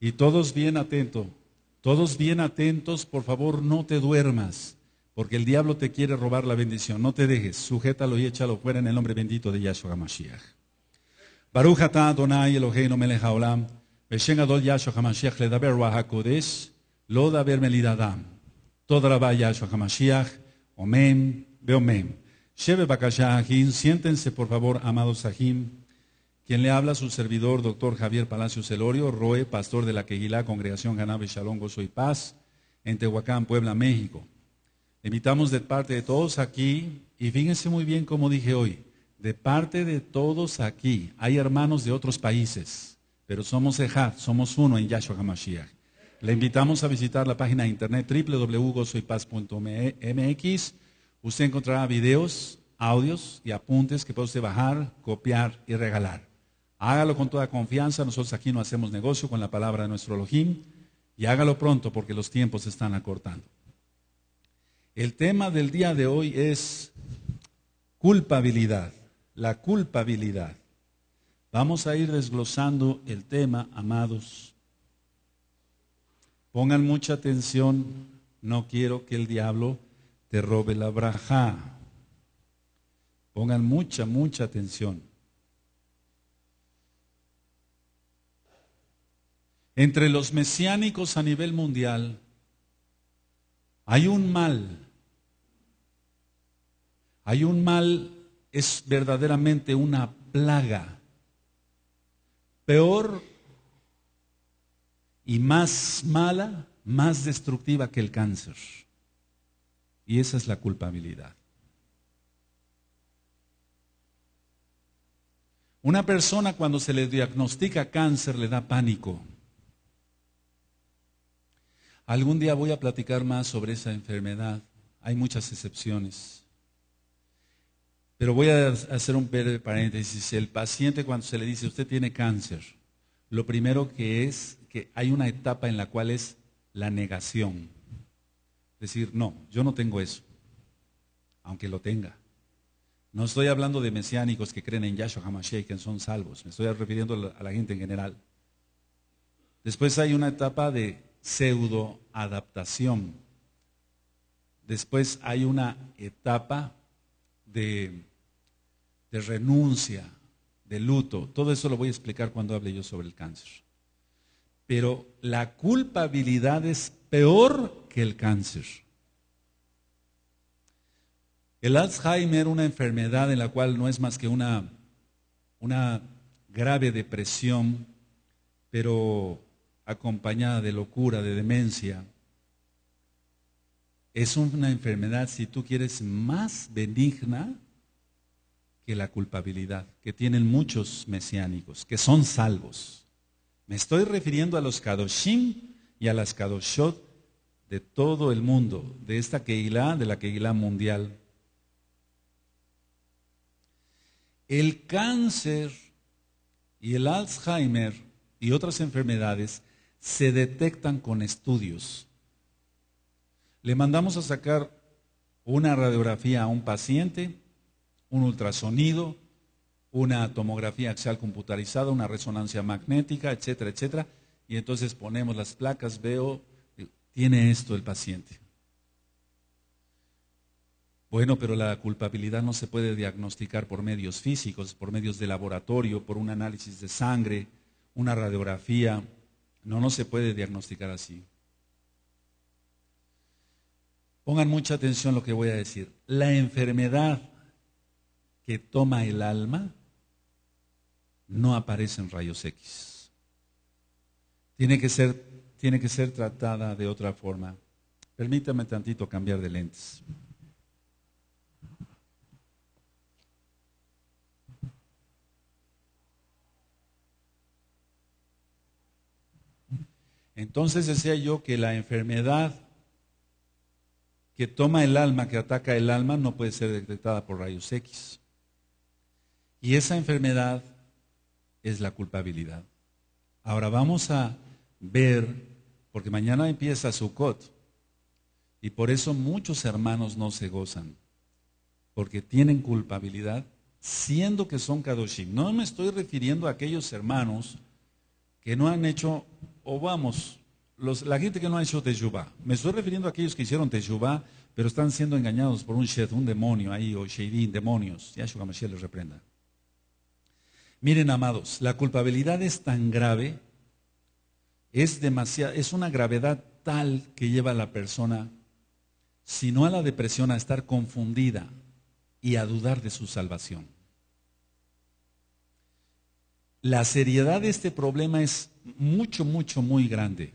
Y todos bien atentos, todos bien atentos, por favor no te duermas, porque el diablo te quiere robar la bendición. No te dejes, sujétalo y échalo fuera en el nombre bendito de Yahshua HaMashiach. Baruch Donai Adonai Eloheinu melech haolam, beshen adol Yahshua HaMashiach ledaber wahakodesh, lo daber melidadam. Toda la Yahshua HaMashiach, omen, beomen. Sheve bakashah siéntense por favor, amados Sahim. Quien le habla, su servidor, doctor Javier Palacio Celorio, Roe, pastor de la Quejilá, Congregación Janabe Shalom, Gozo y Paz, en Tehuacán, Puebla, México. Le invitamos de parte de todos aquí, y fíjense muy bien como dije hoy, de parte de todos aquí, hay hermanos de otros países, pero somos Ejad, somos uno en Yahshua HaMashiach. Le invitamos a visitar la página de internet www.gozoypaz.mx. Usted encontrará videos, audios y apuntes que puede usted bajar, copiar y regalar. Hágalo con toda confianza. Nosotros aquí no hacemos negocio con la palabra de nuestro Elohim. Y hágalo pronto porque los tiempos se están acortando. El tema del día de hoy es culpabilidad. La culpabilidad. Vamos a ir desglosando el tema, amados. Pongan mucha atención. No quiero que el diablo te robe la braja. Pongan mucha, mucha atención. entre los mesiánicos a nivel mundial, hay un mal. Hay un mal, es verdaderamente una plaga. Peor y más mala, más destructiva que el cáncer. Y esa es la culpabilidad. Una persona cuando se le diagnostica cáncer le da pánico. Algún día voy a platicar más sobre esa enfermedad. Hay muchas excepciones. Pero voy a hacer un breve paréntesis. El paciente cuando se le dice, usted tiene cáncer, lo primero que es que hay una etapa en la cual es la negación. Decir, no, yo no tengo eso, aunque lo tenga. No estoy hablando de mesiánicos que creen en Yahshua Hamashiach, que son salvos. Me estoy refiriendo a la gente en general. Después hay una etapa de adaptación Después hay una etapa de, de renuncia, de luto. Todo eso lo voy a explicar cuando hable yo sobre el cáncer. Pero la culpabilidad es peor que el cáncer. El Alzheimer, una enfermedad en la cual no es más que una, una grave depresión, pero acompañada de locura, de demencia, es una enfermedad, si tú quieres, más benigna que la culpabilidad, que tienen muchos mesiánicos, que son salvos. Me estoy refiriendo a los Kadoshim y a las Kadoshot de todo el mundo, de esta Keilah, de la Keilah mundial. El cáncer y el Alzheimer y otras enfermedades se detectan con estudios. Le mandamos a sacar una radiografía a un paciente, un ultrasonido, una tomografía axial computarizada, una resonancia magnética, etcétera, etcétera. Y entonces ponemos las placas, veo, tiene esto el paciente. Bueno, pero la culpabilidad no se puede diagnosticar por medios físicos, por medios de laboratorio, por un análisis de sangre, una radiografía, no, no se puede diagnosticar así. Pongan mucha atención a lo que voy a decir. La enfermedad que toma el alma no aparece en rayos X. Tiene que ser, tiene que ser tratada de otra forma. Permítame tantito cambiar de lentes. Entonces decía yo que la enfermedad que toma el alma, que ataca el alma, no puede ser detectada por rayos X. Y esa enfermedad es la culpabilidad. Ahora vamos a ver, porque mañana empieza Sukkot, y por eso muchos hermanos no se gozan, porque tienen culpabilidad, siendo que son Kadoshim. No me estoy refiriendo a aquellos hermanos que no han hecho o vamos, la gente que no ha hecho yubá me estoy refiriendo a aquellos que hicieron yubá, pero están siendo engañados por un shed, un demonio ahí, o sheidin, demonios, Yahshua Mashiach les reprenda. Miren, amados, la culpabilidad es tan grave, es demasiado, es una gravedad tal que lleva a la persona, si no a la depresión, a estar confundida y a dudar de su salvación la seriedad de este problema es mucho, mucho, muy grande.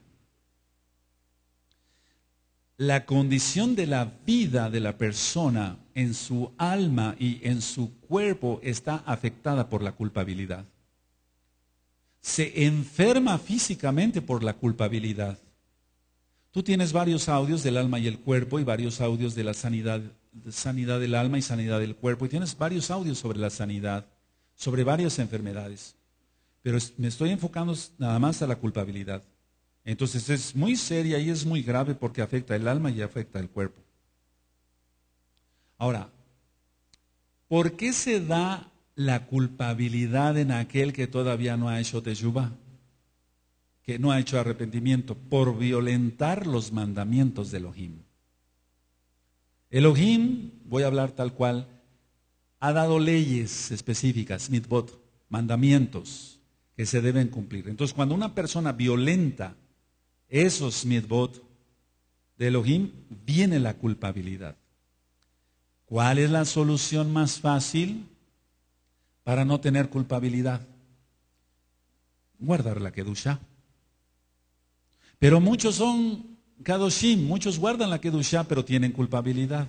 La condición de la vida de la persona en su alma y en su cuerpo está afectada por la culpabilidad. Se enferma físicamente por la culpabilidad. Tú tienes varios audios del alma y el cuerpo y varios audios de la sanidad, sanidad del alma y sanidad del cuerpo y tienes varios audios sobre la sanidad, sobre varias enfermedades pero me estoy enfocando nada más a la culpabilidad. Entonces es muy seria y es muy grave porque afecta el alma y afecta el cuerpo. Ahora, ¿por qué se da la culpabilidad en aquel que todavía no ha hecho yuba? Que no ha hecho arrepentimiento por violentar los mandamientos de Elohim. Elohim, voy a hablar tal cual, ha dado leyes específicas, mitbot, mandamientos que se deben cumplir. Entonces, cuando una persona violenta esos mitzvot de Elohim, viene la culpabilidad. ¿Cuál es la solución más fácil para no tener culpabilidad? Guardar la Kedusha. Pero muchos son Kadoshim, muchos guardan la Kedusha, pero tienen culpabilidad.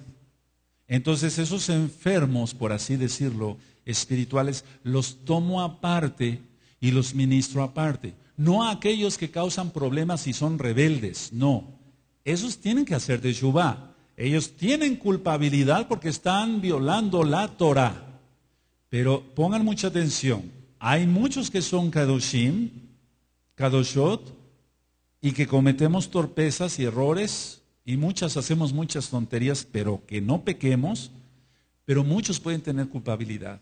Entonces esos enfermos, por así decirlo, espirituales, los tomo aparte y los ministro aparte. No a aquellos que causan problemas y son rebeldes, no. Esos tienen que hacer de Shubá. Ellos tienen culpabilidad porque están violando la Torah. Pero pongan mucha atención. Hay muchos que son Kadoshim, Kadoshot, y que cometemos torpezas y errores, y muchas hacemos muchas tonterías, pero que no pequemos, pero muchos pueden tener culpabilidad.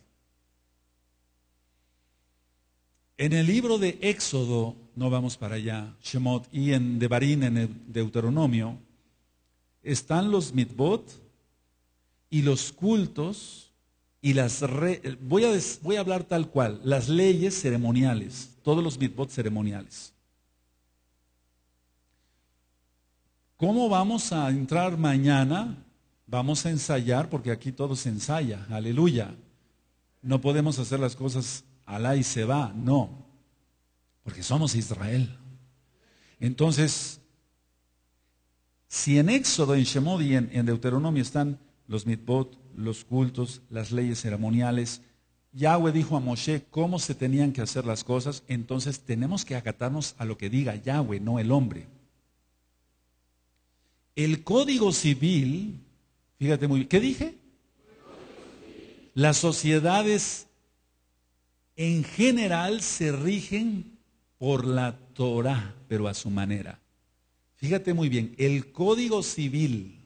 En el libro de Éxodo, no vamos para allá, Shemot, y en Devarim, en el Deuteronomio, están los mitbot y los cultos y las... voy, a voy a hablar tal cual, las leyes ceremoniales, todos los mitbot ceremoniales. ¿Cómo vamos a entrar mañana? Vamos a ensayar, porque aquí todo se ensaya, aleluya. No podemos hacer las cosas Alá y se va. No, porque somos Israel. Entonces, si en Éxodo, en Shemod y en, Deuteronomio están los mitbot, los cultos, las leyes ceremoniales, Yahweh dijo a Moshe cómo se tenían que hacer las cosas, entonces tenemos que acatarnos a lo que diga Yahweh, no el hombre. El código civil, fíjate muy bien, ¿qué dije? Las sociedades en general se rigen por la Torah, pero a su manera. Fíjate muy bien, el Código Civil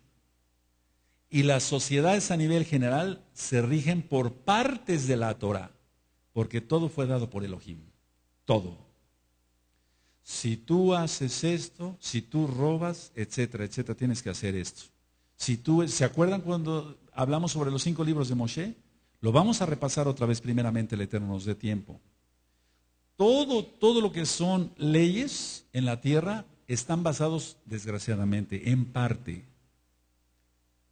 y las sociedades a nivel general se rigen por partes de la Torah, porque todo fue dado por Elohim, todo. Si tú haces esto, si tú robas, etcétera, etcétera, tienes que hacer esto. Si tú, ¿se acuerdan cuando hablamos sobre los cinco libros de Moshe? Lo vamos a repasar otra vez primeramente, el Eterno nos dé tiempo. Todo, todo lo que son leyes en la tierra están basados, desgraciadamente, en parte.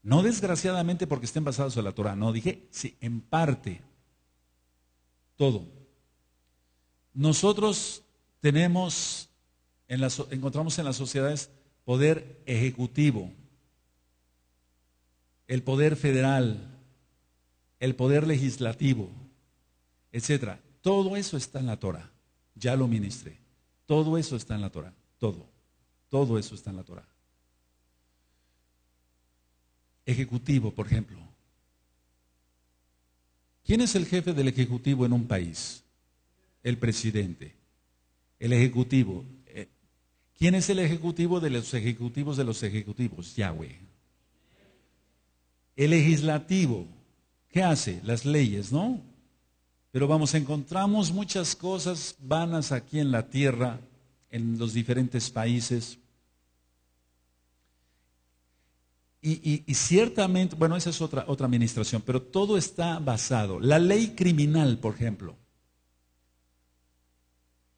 No desgraciadamente porque estén basados en la Torah, no, dije, sí, en parte. Todo. Nosotros tenemos, encontramos en las sociedades poder ejecutivo, el poder federal, el poder legislativo, etcétera. Todo eso está en la Torah. Ya lo ministré. Todo eso está en la Torah. Todo. Todo eso está en la Torah. Ejecutivo, por ejemplo. ¿Quién es el jefe del ejecutivo en un país? El presidente. El ejecutivo. Eh, ¿Quién es el ejecutivo de los ejecutivos de los ejecutivos? Yahweh. El legislativo. ¿Qué hace? Las leyes, ¿no? Pero vamos, encontramos muchas cosas vanas aquí en la tierra, en los diferentes países. Y, ciertamente, bueno, esa es otra, otra administración, pero todo está basado. La ley criminal, por ejemplo.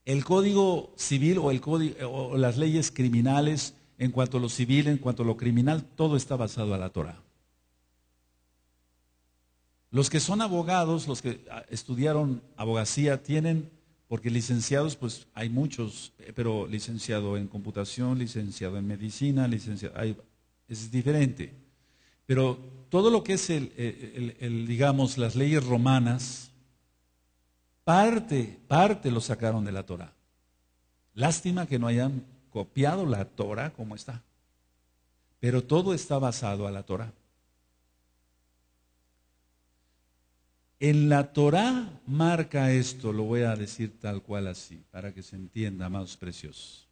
El código civil o, el código, o las leyes criminales en cuanto a lo civil, en cuanto a lo criminal, todo está basado a la Torah. Los que son abogados, los que ah, estudiaron abogacía, tienen, porque licenciados, pues hay muchos, eh, pero licenciado en computación, licenciado en medicina, licenciado, es diferente. Pero todo lo que es, eh, el, digamos, las leyes romanas, parte, parte lo sacaron de la Torah. Lástima que no hayan copiado la Torah como está. Pero todo está basado a la Torah. En la Torá marca esto, lo voy a decir tal cual así, para que se entienda, amados precios.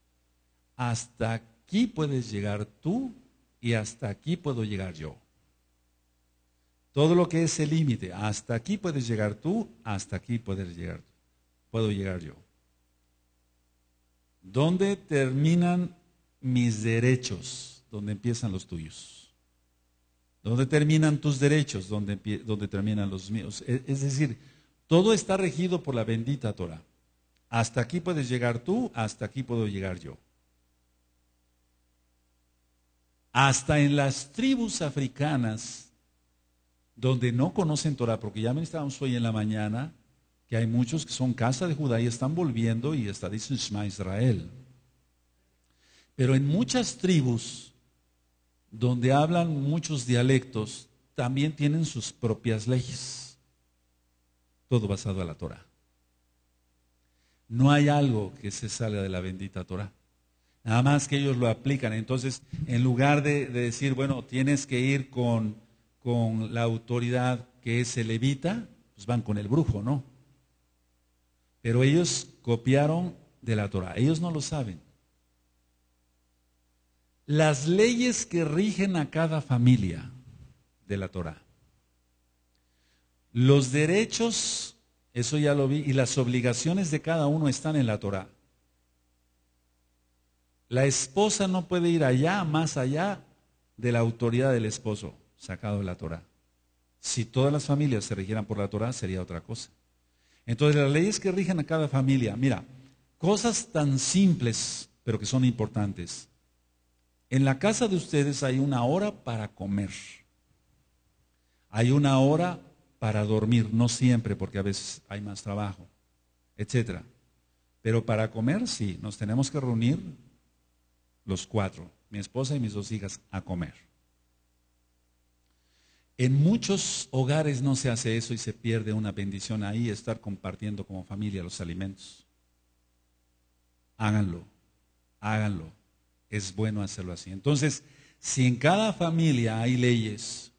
Hasta aquí puedes llegar tú y hasta aquí puedo llegar yo. Todo lo que es el límite, hasta aquí puedes llegar tú, hasta aquí puedes llegar, puedo llegar yo. ¿Dónde terminan mis derechos? ¿Dónde empiezan los tuyos? ¿Dónde terminan tus derechos? ¿Dónde, terminan los míos? E-, es, decir, todo está regido por la bendita Torah. Hasta aquí puedes llegar tú, hasta aquí puedo llegar yo. Hasta en las tribus africanas, donde no conocen Torah, porque ya ministramos hoy en la mañana que hay muchos que son casa de Judá y están volviendo y está diciendo Israel. Pero en muchas tribus donde hablan muchos dialectos, también tienen sus propias leyes. Todo basado a la Torah. No hay algo que se salga de la bendita Torah. Nada más que ellos lo aplican. Entonces, en lugar de, decir, bueno, tienes que ir con, con la autoridad que es el levita, pues van con el brujo, ¿no? Pero ellos copiaron de la Torah. Ellos no lo saben las leyes que rigen a cada familia de la Torah. Los derechos, eso ya lo vi, y las obligaciones de cada uno están en la Torah. La esposa no puede ir allá, más allá de la autoridad del esposo, sacado de la Torah. Si todas las familias se rigieran por la Torah, sería otra cosa. Entonces, las leyes que rigen a cada familia, mira, cosas tan simples, pero que son importantes. En la casa de ustedes hay una hora para comer. Hay una hora para dormir, no siempre, porque a veces hay más trabajo, etc. Pero para comer sí, nos tenemos que reunir los cuatro, mi esposa y mis dos hijas, a comer. En muchos hogares no se hace eso y se pierde una bendición ahí, estar compartiendo como familia los alimentos. Háganlo, háganlo es bueno hacerlo así. Entonces, si en cada familia hay leyes,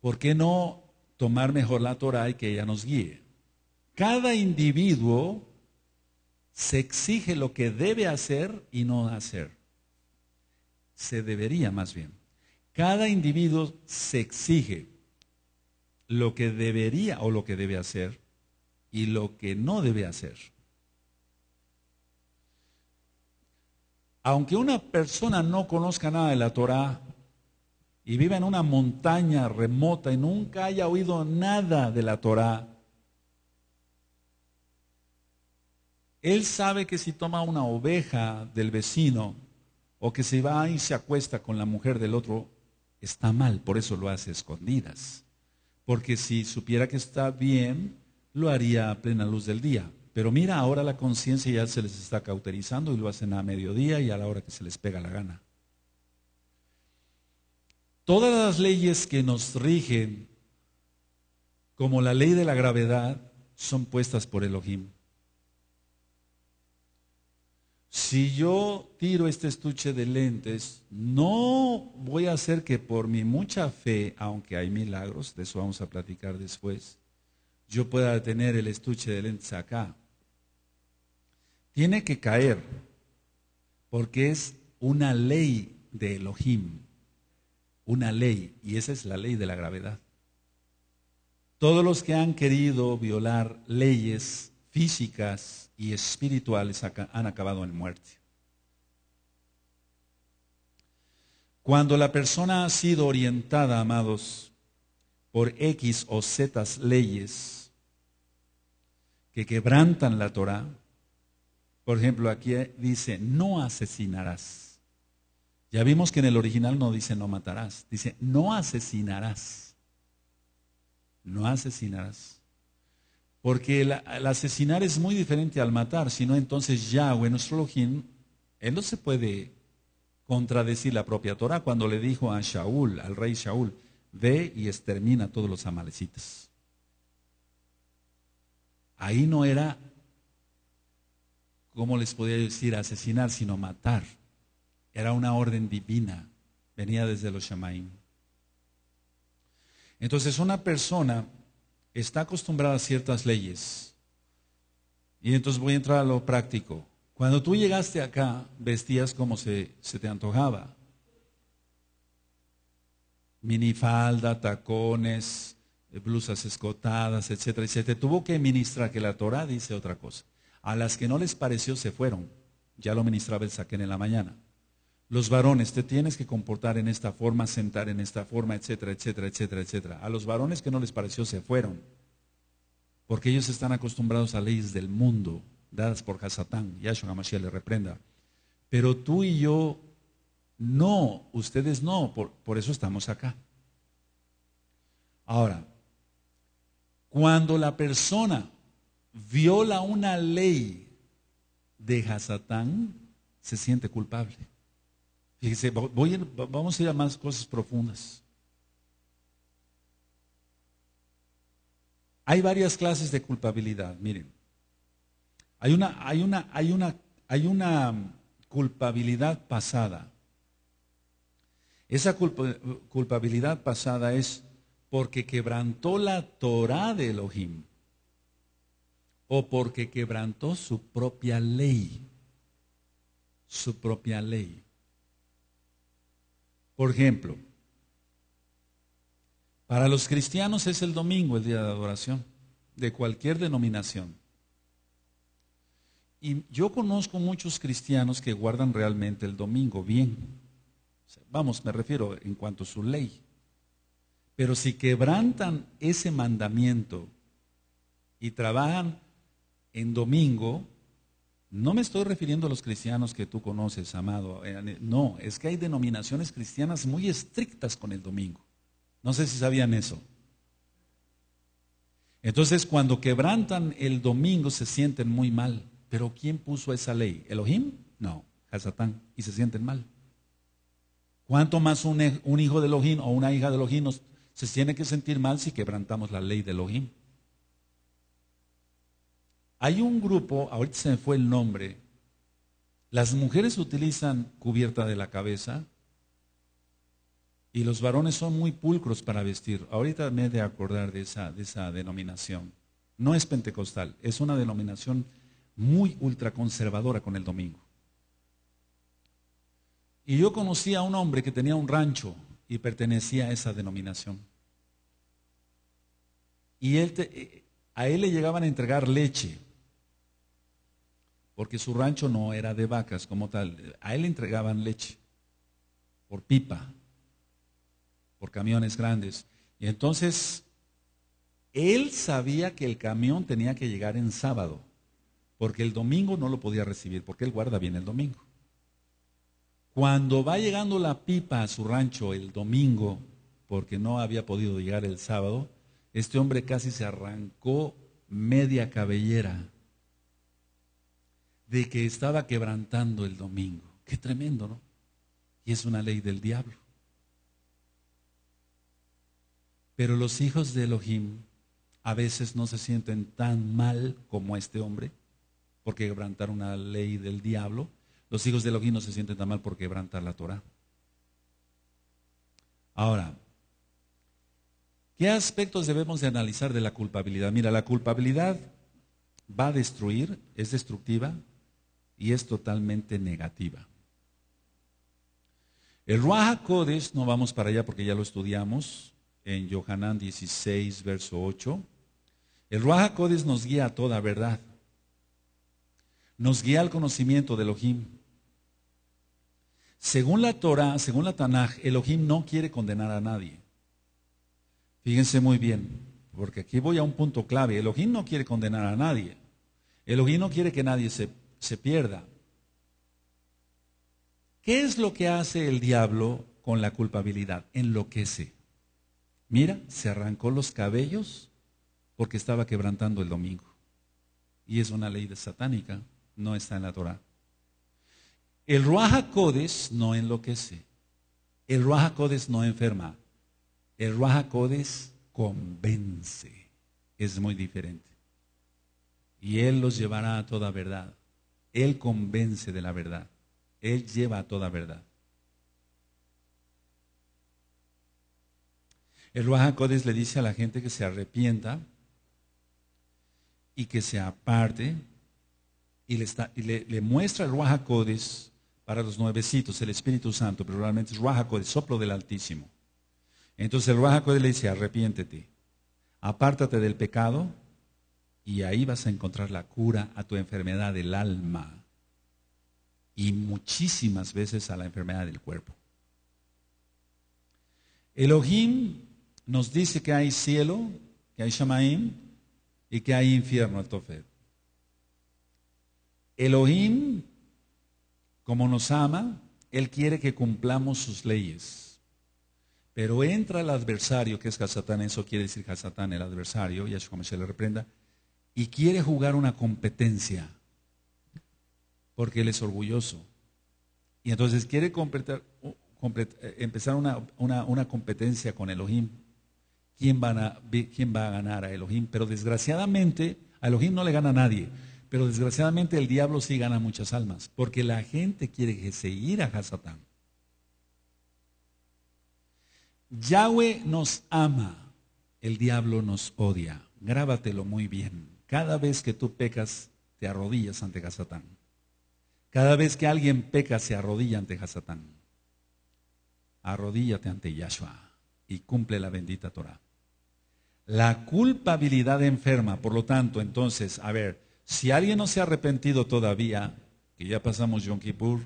¿por qué no tomar mejor la Torah y que ella nos guíe? Cada individuo se exige lo que debe hacer y no hacer. Se debería más bien. Cada individuo se exige lo que debería o lo que debe hacer y lo que no debe hacer. aunque una persona no conozca nada de la Torah y vive en una montaña remota y nunca haya oído nada de la Torah, él sabe que si toma una oveja del vecino o que se va y se acuesta con la mujer del otro, está mal, por eso lo hace escondidas. Porque si supiera que está bien, lo haría a plena luz del día. Pero mira, ahora la conciencia ya se les está cauterizando y lo hacen a mediodía y a la hora que se les pega la gana. Todas las leyes que nos rigen, como la ley de la gravedad, son puestas por Elohim. Si yo tiro este estuche de lentes, no voy a hacer que por mi mucha fe, aunque hay milagros, de eso vamos a platicar después, yo pueda tener el estuche de lentes acá. Tiene que caer, porque es una ley de Elohim, una ley, y esa es la ley de la gravedad. Todos los que han querido violar leyes físicas y espirituales han acabado en muerte. Cuando la persona ha sido orientada, amados, por X o Z leyes que quebrantan la Torah, por ejemplo, aquí dice, no asesinarás. Ya vimos que en el original no dice no matarás, dice no asesinarás. No asesinarás. Porque el, asesinar es muy diferente al matar, sino entonces Yahweh, nuestro Elohim, él no se puede contradecir la propia Torah cuando le dijo a Shaul, al rey Shaul, ve y extermina a todos los amalecitas. Ahí no era ¿cómo les podía decir asesinar, sino matar? Era una orden divina, venía desde los Shamaim. Entonces una persona está acostumbrada a ciertas leyes. Y entonces voy a entrar a lo práctico. Cuando tú llegaste acá, vestías como se, se te antojaba. Minifalda, tacones, blusas escotadas, etcétera, etcétera. se te tuvo que ministrar que la Torah dice otra cosa. A las que no les pareció se fueron. Ya lo ministraba el saquén en la mañana. Los varones, te tienes que comportar en esta forma, sentar en esta forma, etcétera, etcétera, etcétera, etcétera. A los varones que no les pareció se fueron. Porque ellos están acostumbrados a leyes del mundo, dadas por Hasatán. Yahshua Hamashiach le reprenda. Pero tú y yo, no, ustedes no, por eso estamos acá. Ahora, cuando la persona viola una ley de Hasatán, se siente culpable. Fíjese, voy vamos a ir a más cosas profundas. Hay varias clases de culpabilidad, miren. Hay una, hay una, hay una, hay una um, culpabilidad pasada. Esa culpabilidad pasada es porque quebrantó la Torah de Elohim porque quebrantó su propia ley. Su propia ley. Por ejemplo, para los cristianos es el domingo el día de adoración, de cualquier denominación. Y yo conozco muchos cristianos que guardan realmente el domingo bien. Vamos, me refiero en cuanto a su ley. Pero si quebrantan ese mandamiento y trabajan en domingo, no me estoy refiriendo a los cristianos que tú conoces, amado. Eh, no, es que hay denominaciones cristianas muy estrictas con el domingo. No sé si sabían eso. Entonces, cuando quebrantan el domingo, se sienten muy mal. Pero ¿quién puso esa ley? ¿Elohim? No, Hasatán. Y se sienten mal. ¿Cuánto más un, hijo de Elohim o una hija de Elohim se tiene que sentir mal si quebrantamos la ley de Elohim? Hay un grupo, ahorita se me fue el nombre, las mujeres utilizan cubierta de la cabeza y los varones son muy pulcros para vestir. Ahorita me he de acordar de esa, de esa denominación. No es pentecostal, es una denominación muy ultraconservadora con el domingo. Y yo conocí a un hombre que tenía un rancho y pertenecía a esa denominación. Y eh, a él le llegaban a entregar leche porque su rancho no era de vacas como tal. A él le entregaban leche por pipa, por camiones grandes. Y entonces, él sabía que el camión tenía que llegar en sábado, porque el domingo no lo podía recibir, porque él guarda bien el domingo. Cuando va llegando la pipa a su rancho el domingo, porque no había podido llegar el sábado, este hombre casi se arrancó media cabellera de que estaba quebrantando el domingo. Qué tremendo, ¿no? Y es una ley del diablo. Pero los hijos de Elohim a veces no se sienten tan mal como este hombre porque quebrantar una ley del diablo. Los hijos de Elohim no se sienten tan mal por quebrantar la Torah. Ahora, ¿qué aspectos debemos de analizar de la culpabilidad? Mira, la culpabilidad va a destruir, es destructiva, y es totalmente negativa. El Ruach no vamos para allá porque ya lo estudiamos en Yohanan 16, verso 8. El Ruach nos guía a toda verdad. Nos guía al conocimiento de Elohim. Según la Torah, según la Tanaj, Elohim no quiere condenar a nadie. Fíjense muy bien, porque aquí voy a un punto clave. Elohim no quiere condenar a nadie. Elohim no quiere que nadie se se pierda. ¿Qué es lo que hace el diablo con la culpabilidad? Enloquece. Mira, se arrancó los cabellos porque estaba quebrantando el domingo. Y es una ley de satánica, no está en la Torah. El Ruaja Codes no enloquece. El Ruaja no enferma. El Ruaja Codes convence. Es muy diferente. Y Él los llevará a toda verdad. Él convence de la verdad. Él lleva a toda verdad. El Ruach le dice a la gente que se arrepienta y que se aparte y le, muestra el Ruach para los nuevecitos, el Espíritu Santo, pero realmente es Ruach soplo del Altísimo. Entonces el Ruach le dice, arrepiéntete, apártate del pecado y ahí vas a encontrar la cura a tu enfermedad del alma y muchísimas veces a la enfermedad del cuerpo. Elohim nos dice que hay cielo, que hay Shamaim y que hay infierno, Tofet. Elohim, como nos ama, Él quiere que cumplamos sus leyes. Pero entra el adversario, que es Hasatán, eso quiere decir Hasatán, el adversario, y como se le reprenda, y quiere jugar una competencia porque él es orgulloso. Y entonces quiere uh, eh, empezar una, competencia con Elohim. ¿Quién, a, ¿Quién va a ganar a Elohim? Pero desgraciadamente, a Elohim no le gana a nadie. Pero desgraciadamente el diablo sí gana muchas almas, porque la gente quiere seguir a Hasatán. Yahweh nos ama, el diablo nos odia. Grábatelo muy bien. Cada vez que tú pecas, te arrodillas ante Hasatán. Cada vez que alguien peca, se arrodilla ante Hasatán. Arrodíllate ante Yahshua y cumple la bendita Torah. La culpabilidad enferma, por lo tanto, entonces, a ver, si alguien no se ha arrepentido todavía, que ya pasamos Yom Kippur,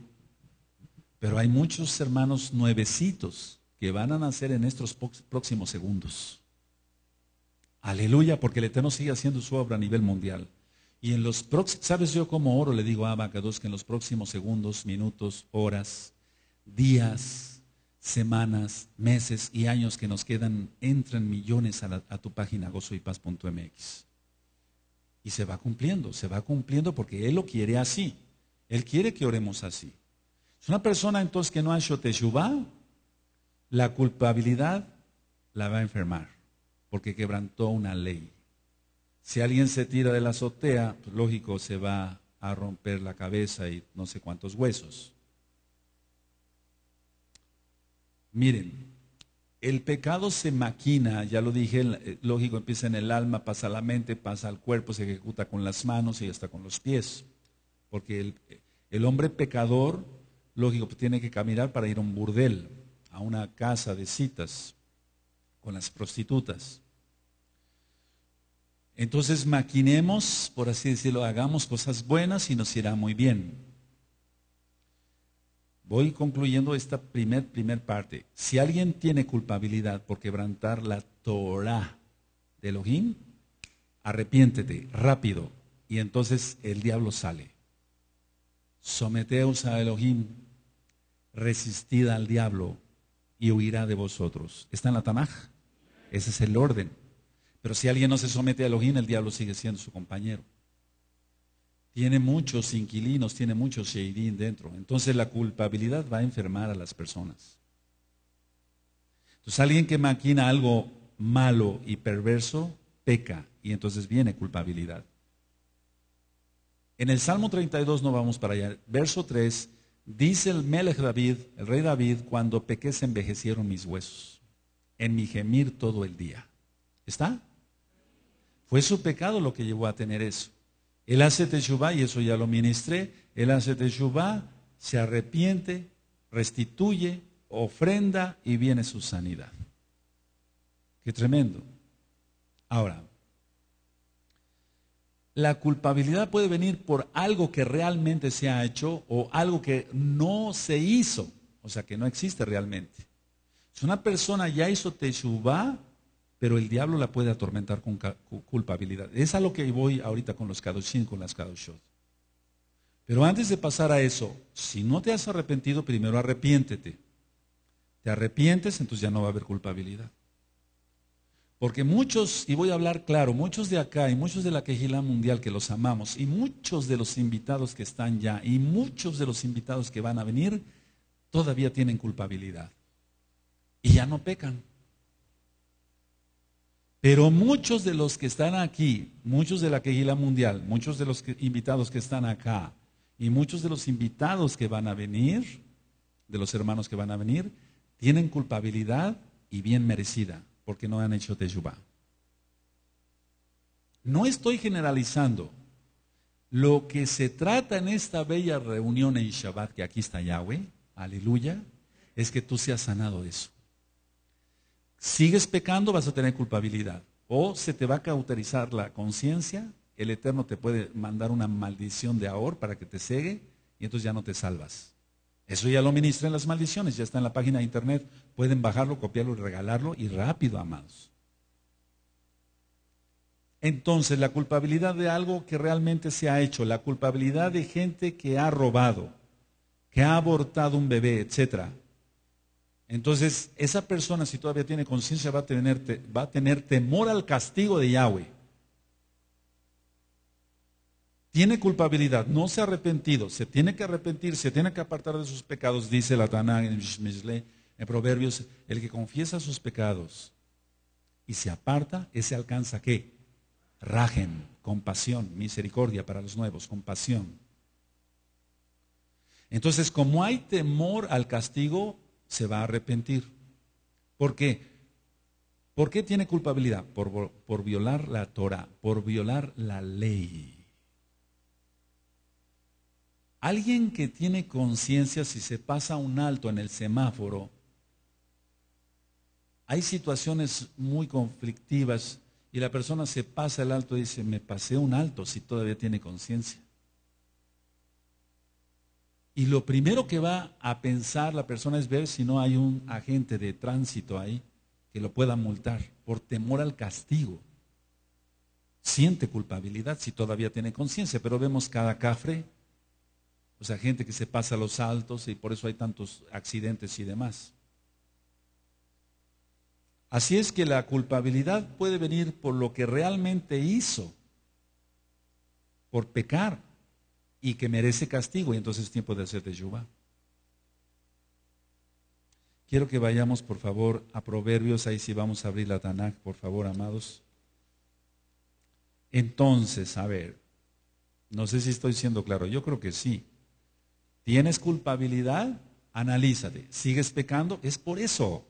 pero hay muchos hermanos nuevecitos que van a nacer en estos próximos segundos. Aleluya, porque el Eterno sigue haciendo su obra a nivel mundial. Y en los próximos, ¿sabes yo cómo oro? Le digo a Abacados que en los próximos segundos, minutos, horas, días, semanas, meses y años que nos quedan, entran millones a, tu página gozoypaz.mx. Y se va cumpliendo, se va cumpliendo porque Él lo quiere así. Él quiere que oremos así. Es una persona entonces que no ha hecho teshuva la culpabilidad la va a enfermar porque quebrantó una ley. Si alguien se tira de la azotea, pues, lógico, se va a romper la cabeza y no sé cuántos huesos. Miren, el pecado se maquina, ya lo dije, eh, lógico, empieza en el alma, pasa a la mente, pasa al cuerpo, se ejecuta con las manos y hasta con los pies. Porque el, eh, el hombre pecador, lógico, pues, tiene que caminar para ir a un burdel, a una casa de citas con las prostitutas. Entonces maquinemos, por así decirlo, hagamos cosas buenas y nos irá muy bien. Voy concluyendo esta primer, primer parte. Si alguien tiene culpabilidad por quebrantar la Torah de Elohim, arrepiéntete rápido y entonces el diablo sale. Someteos a Elohim, resistid al diablo y huirá de vosotros. ¿Está en la Tamaj? Ese es el orden. Pero si alguien no se somete a Elohim, el diablo sigue siendo su compañero. Tiene muchos inquilinos, tiene muchos Sheidim dentro. Entonces la culpabilidad va a enfermar a las personas. Entonces alguien que maquina algo malo y perverso, peca y entonces viene culpabilidad. En el Salmo 32 no vamos para allá. Verso 3, dice el Melech David, el rey David, cuando pequé se envejecieron mis huesos en mi gemir todo el día. ¿Está? Fue su pecado lo que llevó a tener eso. El hace teshuva, y eso ya lo ministré, El hace teshuva, se arrepiente, restituye, ofrenda y viene su sanidad. Qué tremendo. Ahora, la culpabilidad puede venir por algo que realmente se ha hecho o algo que no se hizo, o sea, que no existe realmente. Si una persona ya hizo teshuva, pero el diablo la puede atormentar con culpabilidad. Es a lo que voy ahorita con los kadoshim, con las kadoshot. Pero antes de pasar a eso, si no te has arrepentido, primero arrepiéntete. Te arrepientes, entonces ya no va a haber culpabilidad. Porque muchos, y voy a hablar claro, muchos de acá y muchos de la quejila mundial que los amamos, y muchos de los invitados que están ya, y muchos de los invitados que van a venir, todavía tienen culpabilidad y ya no pecan. Pero muchos de los que están aquí, muchos de la quejila mundial, muchos de los invitados que están acá y muchos de los invitados que van a venir, de los hermanos que van a venir, tienen culpabilidad y bien merecida, porque no han hecho teshuvah. No estoy generalizando. Lo que se trata en esta bella reunión en Shabbat, que aquí está Yahweh, aleluya, es que tú seas sanado de eso. Sigues pecando, vas a tener culpabilidad. O se te va a cauterizar la conciencia, el Eterno te puede mandar una maldición de ahor para que te cegue y entonces ya no te salvas. Eso ya lo ministra en las maldiciones, ya está en la página de internet. Pueden bajarlo, copiarlo y regalarlo y rápido, amados. Entonces, la culpabilidad de algo que realmente se ha hecho, la culpabilidad de gente que ha robado, que ha abortado un bebé, etcétera, entonces, esa persona, si todavía tiene conciencia, va, a tener, va a tener temor al castigo de Yahweh. Tiene culpabilidad, no se ha arrepentido, se tiene que arrepentir, se tiene que apartar de sus pecados, dice la Taná en en Proverbios, el que confiesa sus pecados y se aparta, ese alcanza qué? Rajen, compasión, misericordia para los nuevos, compasión. Entonces, como hay temor al castigo, se va a arrepentir. ¿Por qué? ¿Por qué tiene culpabilidad? Por, violar la Torah, por violar la ley. Alguien que tiene conciencia si se pasa un alto en el semáforo, hay situaciones muy conflictivas y la persona se pasa el alto y dice, me pasé un alto si todavía tiene conciencia. Y lo primero que va a pensar la persona es ver si no hay un agente de tránsito ahí que lo pueda multar por temor al castigo. Siente culpabilidad si todavía tiene conciencia, pero vemos cada cafre, o sea, gente que se pasa los altos y por eso hay tantos accidentes y demás. Así es que la culpabilidad puede venir por lo que realmente hizo, por pecar, y que merece castigo, y entonces es tiempo de hacer de yuba. Quiero que vayamos, por favor, a Proverbios, ahí sí vamos a abrir la Tanakh, por favor, amados. Entonces, a ver, no sé si estoy siendo claro, yo creo que sí. ¿Tienes culpabilidad? Analízate. ¿Sigues pecando? Es por eso.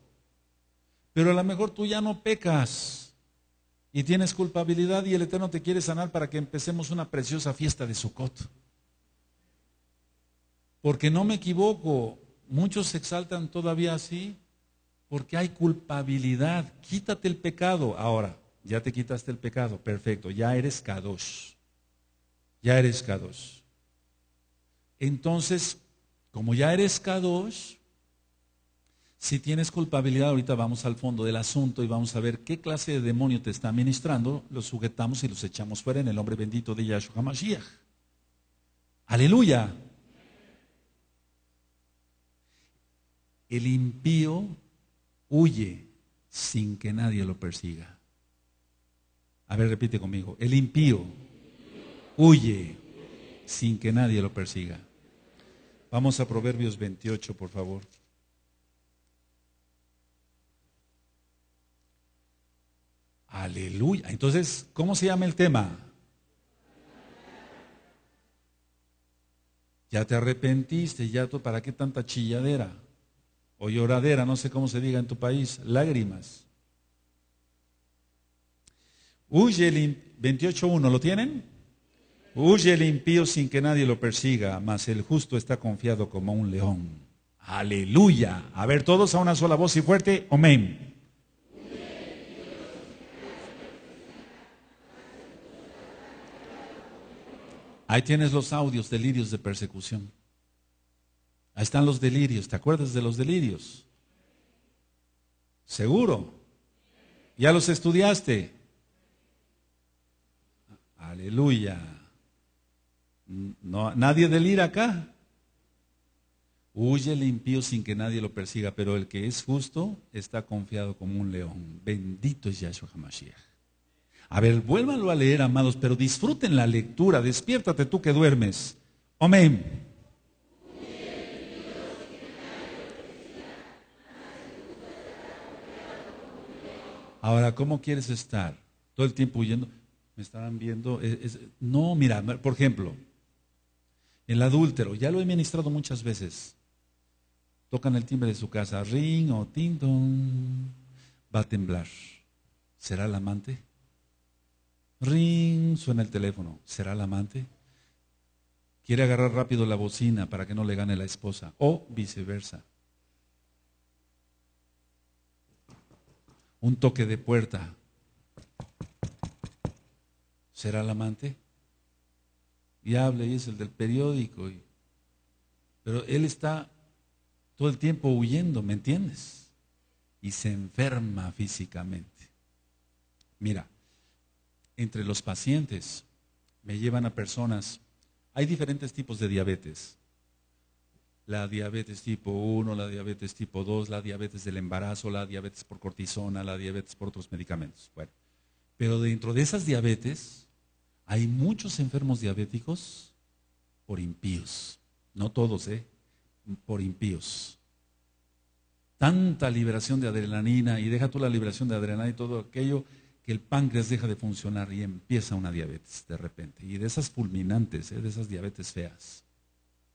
Pero a lo mejor tú ya no pecas y tienes culpabilidad y el Eterno te quiere sanar para que empecemos una preciosa fiesta de Sukkot porque no me equivoco, muchos se exaltan todavía así, porque hay culpabilidad. Quítate el pecado. Ahora, ya te quitaste el pecado, perfecto, ya eres K2. Ya eres K2. Entonces, como ya eres K2, si tienes culpabilidad, ahorita vamos al fondo del asunto y vamos a ver qué clase de demonio te está ministrando, los sujetamos y los echamos fuera en el nombre bendito de Yahshua Mashiach. Aleluya. El impío huye sin que nadie lo persiga. A ver, repite conmigo. El impío huye sin que nadie lo persiga. Vamos a Proverbios 28, por favor. Aleluya. Entonces, ¿cómo se llama el tema? Ya te arrepentiste, ya tú, ¿para qué tanta chilladera? o lloradera, no sé cómo se diga en tu país, lágrimas. Huye el 28.1, ¿lo tienen? Huye el impío sin que nadie lo persiga, mas el justo está confiado como un león. Aleluya. A ver, todos a una sola voz y fuerte, amén. Ahí tienes los audios, delirios de persecución. Ahí están los delirios. ¿Te acuerdas de los delirios? Seguro. ¿Ya los estudiaste? Aleluya. No, ¿Nadie delira acá? Huye el impío sin que nadie lo persiga, pero el que es justo está confiado como un león. Bendito es Yahshua Hamashiach. A ver, vuélvanlo a leer, amados, pero disfruten la lectura. Despiértate tú que duermes. Amén. Ahora, ¿cómo quieres estar? Todo el tiempo huyendo. Me estaban viendo. no, mira, por ejemplo, el adúltero, ya lo he ministrado muchas veces. Tocan el timbre de su casa, ring o ting va a temblar. ¿Será el amante? Ring, suena el teléfono, ¿será el amante? Quiere agarrar rápido la bocina para que no le gane la esposa o viceversa. un toque de puerta. ¿Será el amante? Y habla y es el del periódico. Pero él está todo el tiempo huyendo, ¿me entiendes? Y se enferma físicamente. Mira, entre los pacientes me llevan a personas, hay diferentes tipos de diabetes la diabetes tipo 1, la diabetes tipo 2, la diabetes del embarazo, la diabetes por cortisona, la diabetes por otros medicamentos. Bueno, pero dentro de esas diabetes hay muchos enfermos diabéticos por impíos. No todos, ¿eh? Por impíos. Tanta liberación de adrenalina y deja toda la liberación de adrenalina y todo aquello que el páncreas deja de funcionar y empieza una diabetes de repente. Y de esas fulminantes, ¿eh? de esas diabetes feas.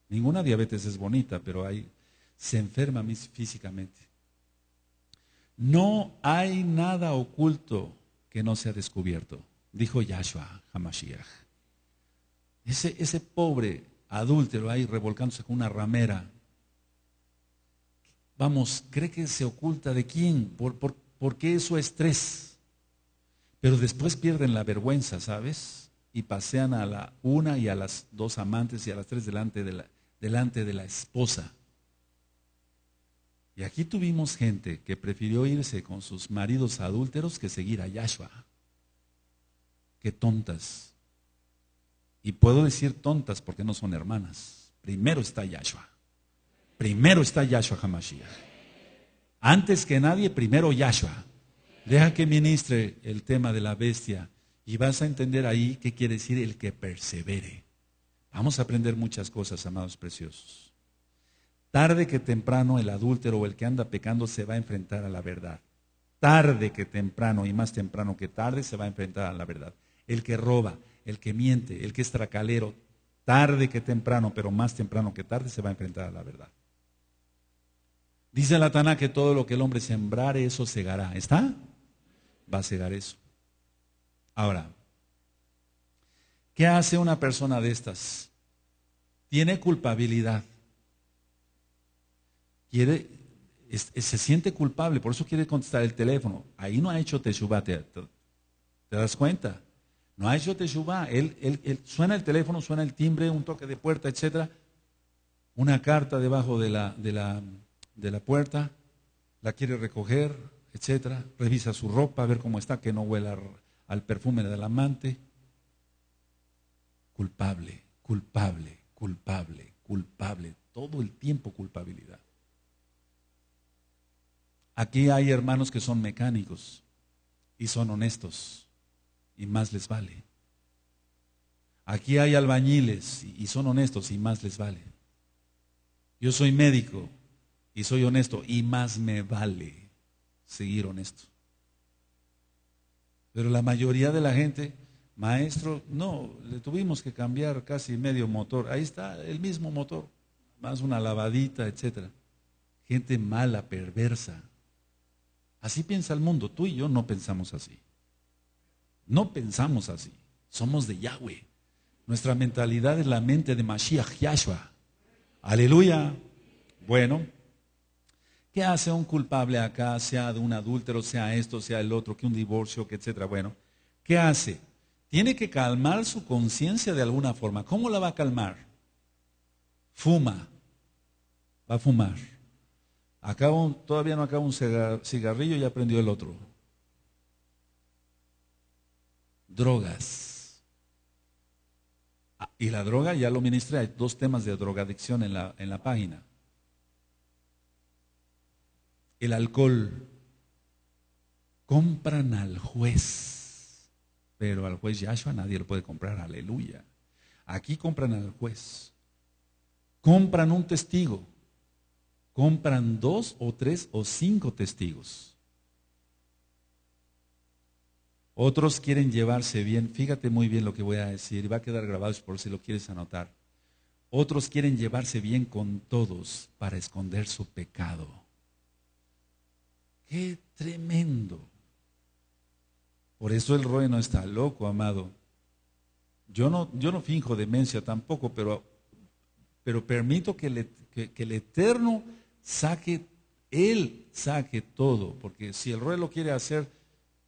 Ninguna diabetes es bonita, pero ahí se enferma físicamente. No hay nada oculto que no se ha descubierto, dijo Yahshua Hamashiach. Ese, ese pobre adúltero ahí revolcándose con una ramera. Vamos, cree que se oculta de quién, por, por, por qué estrés. Pero después pierden la vergüenza, ¿sabes? Y pasean a la una y a las dos amantes y a las tres delante de la, delante de la esposa. Y aquí tuvimos gente que prefirió irse con sus maridos adúlteros que seguir a Yahshua. Qué tontas. Y puedo decir tontas porque no son hermanas. Primero está Yahshua. Primero está Yahshua Hamashiach. Antes que nadie, primero Yahshua. Deja que ministre el tema de la bestia y vas a entender ahí qué quiere decir el que persevere. Vamos a aprender muchas cosas, amados preciosos. Tarde que temprano el adúltero o el que anda pecando se va a enfrentar a la verdad. Tarde que temprano y más temprano que tarde se va a enfrentar a la verdad. El que roba, el que miente, el que es tracalero, tarde que temprano, pero más temprano que tarde se va a enfrentar a la verdad. Dice la Tana que todo lo que el hombre sembrare, eso segará. ¿Está? Va a segar eso. Ahora, ¿Qué hace una persona de estas? Tiene culpabilidad. Quiere, se siente culpable, por eso quiere contestar el teléfono. Ahí no ha hecho teshuva, ¿te, das cuenta? No ha hecho teshuva. Él, él, suena el teléfono, suena el timbre, un toque de puerta, etc. Una carta debajo de la, de la, de la puerta, la quiere recoger, etc. Revisa su ropa, a ver cómo está, que no huela al perfume del amante culpable, culpable, culpable, culpable, todo el tiempo culpabilidad. Aquí hay hermanos que son mecánicos y son honestos y más les vale. Aquí hay albañiles y son honestos y más les vale. Yo soy médico y soy honesto y más me vale seguir honesto. Pero la mayoría de la gente Maestro, no, le tuvimos que cambiar casi medio motor. Ahí está el mismo motor, más una lavadita, etc. Gente mala, perversa. Así piensa el mundo. Tú y yo no pensamos así. No pensamos así. Somos de Yahweh. Nuestra mentalidad es la mente de Mashiach Yahshua. Aleluya. Bueno, ¿qué hace un culpable acá, sea de un adúltero, sea esto, sea el otro, que un divorcio, que etcétera? Bueno, ¿qué hace? Tiene que calmar su conciencia de alguna forma. ¿Cómo la va a calmar? Fuma. Va a fumar. todavía no acaba un cigarrillo y ya prendió el otro. Drogas. Ah, y la droga, ya lo ministré, hay dos temas de drogadicción en la, en la página. El alcohol. Compran al juez. Pero al juez Yahshua nadie lo puede comprar, aleluya. Aquí compran al juez. Compran un testigo. Compran dos o tres o cinco testigos. Otros quieren llevarse bien. Fíjate muy bien lo que voy a decir. Va a quedar grabado por si lo quieres anotar. Otros quieren llevarse bien con todos para esconder su pecado. Qué tremendo. Por eso el Roe no está loco, amado. Yo no, yo no finjo demencia tampoco, pero, pero permito que, el Eterno saque, Él saque todo, porque si el Roe lo quiere hacer,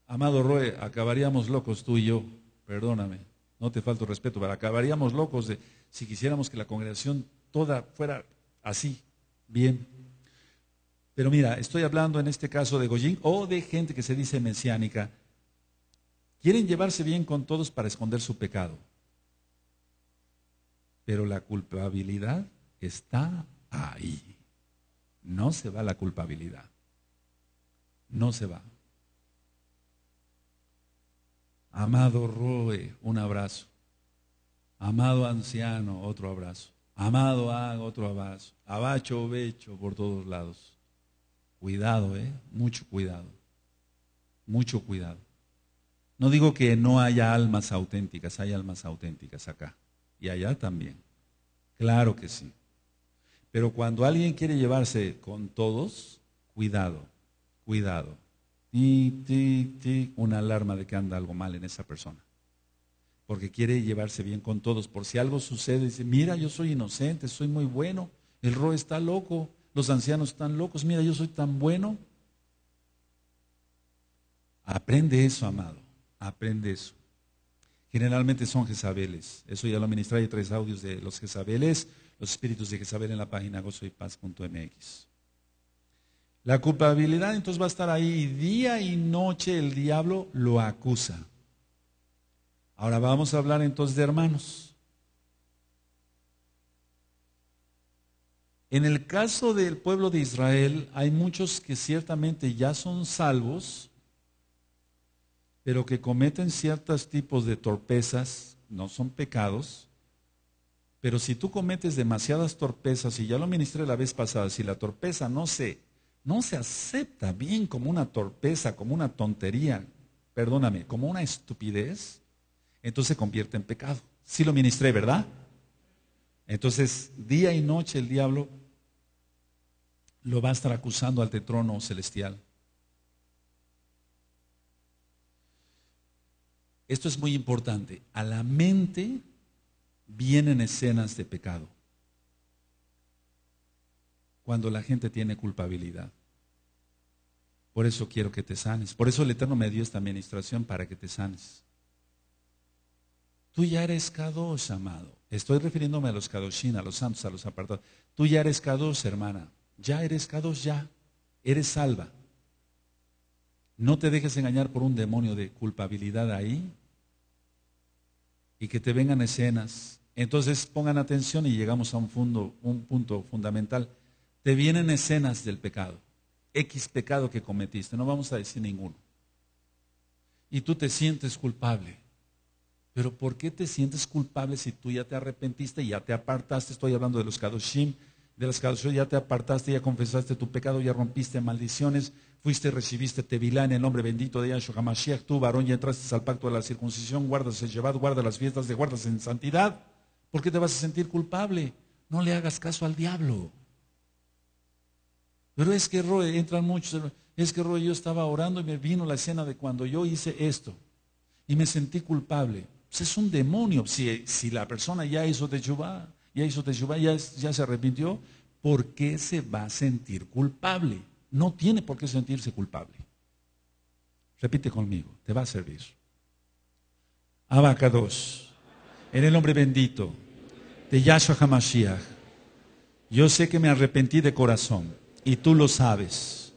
amado Roe, acabaríamos locos tú y yo, perdóname, no te falto respeto, pero acabaríamos locos de, si quisiéramos que la congregación toda fuera así, bien. Pero mira, estoy hablando en este caso de Goyín o de gente que se dice mesiánica Quieren llevarse bien con todos para esconder su pecado. Pero la culpabilidad está ahí. No se va la culpabilidad. No se va. Amado Roe, un abrazo. Amado anciano, otro abrazo. Amado a, otro abrazo. Abacho por todos lados. Cuidado, ¿eh? Mucho cuidado. Mucho cuidado. No digo que no haya almas auténticas, hay almas auténticas acá y allá también. Claro que sí. Pero cuando alguien quiere llevarse con todos, cuidado, cuidado. Tic, una alarma de que anda algo mal en esa persona. Porque quiere llevarse bien con todos. Por si algo sucede, dice, mira, yo soy inocente, soy muy bueno. El Ro está loco, los ancianos están locos, mira, yo soy tan bueno. Aprende eso, amado. Aprende eso. Generalmente son Jezabeles. Eso ya lo ministré. Hay tres audios de los Jezabeles, los espíritus de Jezabel en la página gozoypaz.mx. La culpabilidad entonces va a estar ahí día y noche el diablo lo acusa. Ahora vamos a hablar entonces de hermanos. En el caso del pueblo de Israel hay muchos que ciertamente ya son salvos, pero que cometen ciertos tipos de torpezas, no son pecados, pero si tú cometes demasiadas torpezas, y ya lo ministré la vez pasada, si la torpeza no se, no se acepta bien como una torpeza, como una tontería, perdóname, como una estupidez, entonces se convierte en pecado. Si lo ministré, ¿verdad? Entonces, día y noche el diablo lo va a estar acusando al trono celestial. esto es muy importante, a la mente vienen escenas de pecado cuando la gente tiene culpabilidad. Por eso quiero que te sanes. Por eso el Eterno me dio esta administración para que te sanes. Tú ya eres Kadosh, amado. Estoy refiriéndome a los Kadoshina, a los santos, a los apartados. Tú ya eres Kadosh, hermana. Ya eres Kadosh, ya. Eres salva. No te dejes engañar por un demonio de culpabilidad ahí y que te vengan escenas. Entonces pongan atención y llegamos a un, un punto fundamental. Te vienen escenas del pecado, X pecado que cometiste, no vamos a decir ninguno. Y tú te sientes culpable. Pero ¿por qué te sientes culpable si tú ya te arrepentiste, ya te apartaste? Estoy hablando de los Kadoshim, de las Kadoshim, ya te apartaste, ya confesaste tu pecado, ya rompiste maldiciones, Fuiste, recibiste Tevilá en el nombre bendito de Yahshua Hamashiach, tú, varón, ya entraste al pacto de la circuncisión, guardas el Shabbat, guardas las fiestas de guardas en santidad. ¿Por qué te vas a sentir culpable? No le hagas caso al diablo. Pero es que Roe, entran muchos, es que Roe, yo estaba orando y me vino la escena de cuando yo hice esto y me sentí culpable. Pues es un demonio. Si, si la persona ya hizo Yubá, ya hizo techubá, ya, ya se arrepintió, ¿por qué se va a sentir culpable? no tiene por qué sentirse culpable. Repite conmigo, te va a servir. Abacados, en el nombre bendito de Yahshua Hamashiach, yo sé que me arrepentí de corazón y tú lo sabes.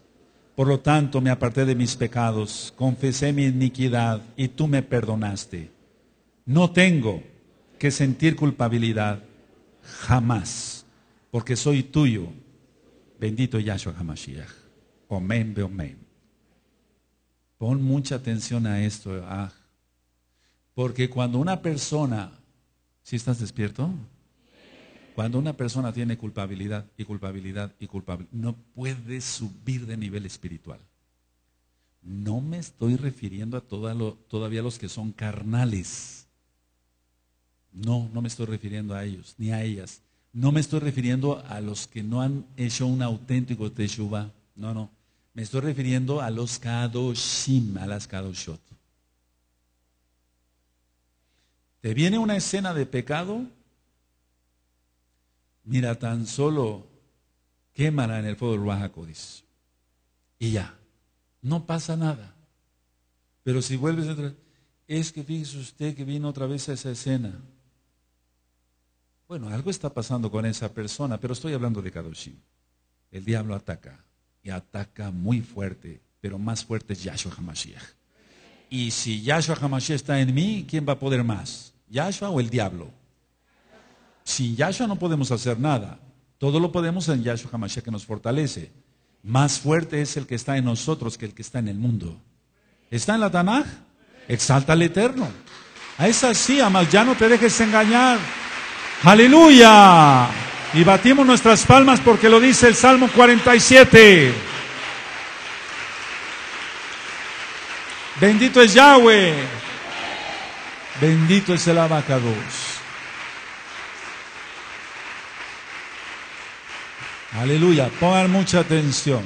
Por lo tanto, me aparté de mis pecados, confesé mi iniquidad y tú me perdonaste. No tengo que sentir culpabilidad jamás, porque soy tuyo. Bendito Yahshua Hamashiach. Omen Pon mucha atención a esto. Ah. Porque cuando una persona, si estás despierto, cuando una persona tiene culpabilidad y culpabilidad y culpabilidad, no puede subir de nivel espiritual. No me estoy refiriendo a todavía los que son carnales. No, no me estoy refiriendo a ellos, ni a ellas. No me estoy refiriendo a los que no han hecho un auténtico teshuva. No, no. Me estoy refiriendo a los Kadoshim, a las Kadoshot. Te viene una escena de pecado, mira, tan solo quémala en el fuego del Ruajacodis. Y ya, no pasa nada. Pero si vuelves es que fíjese usted que vino otra vez a esa escena. Bueno, algo está pasando con esa persona, pero estoy hablando de Kadoshim. El diablo ataca y ataca muy fuerte, pero más fuerte es Yahshua HaMashiach. Y si Yahshua HaMashiach está en mí, ¿quién va a poder más? ¿Yahshua o el diablo? Sin Yahshua no podemos hacer nada. Todo lo podemos en Yahshua HaMashiach que nos fortalece. Más fuerte es el que está en nosotros que el que está en el mundo. ¿Está en la Tanaj? Exalta al Eterno. ¡A esa sí, amas, ya no te dejes engañar. Aleluya. Y batimos nuestras palmas porque lo dice el Salmo 47. Bendito es Yahweh. Bendito es el abacados. Aleluya. Pongan mucha atención.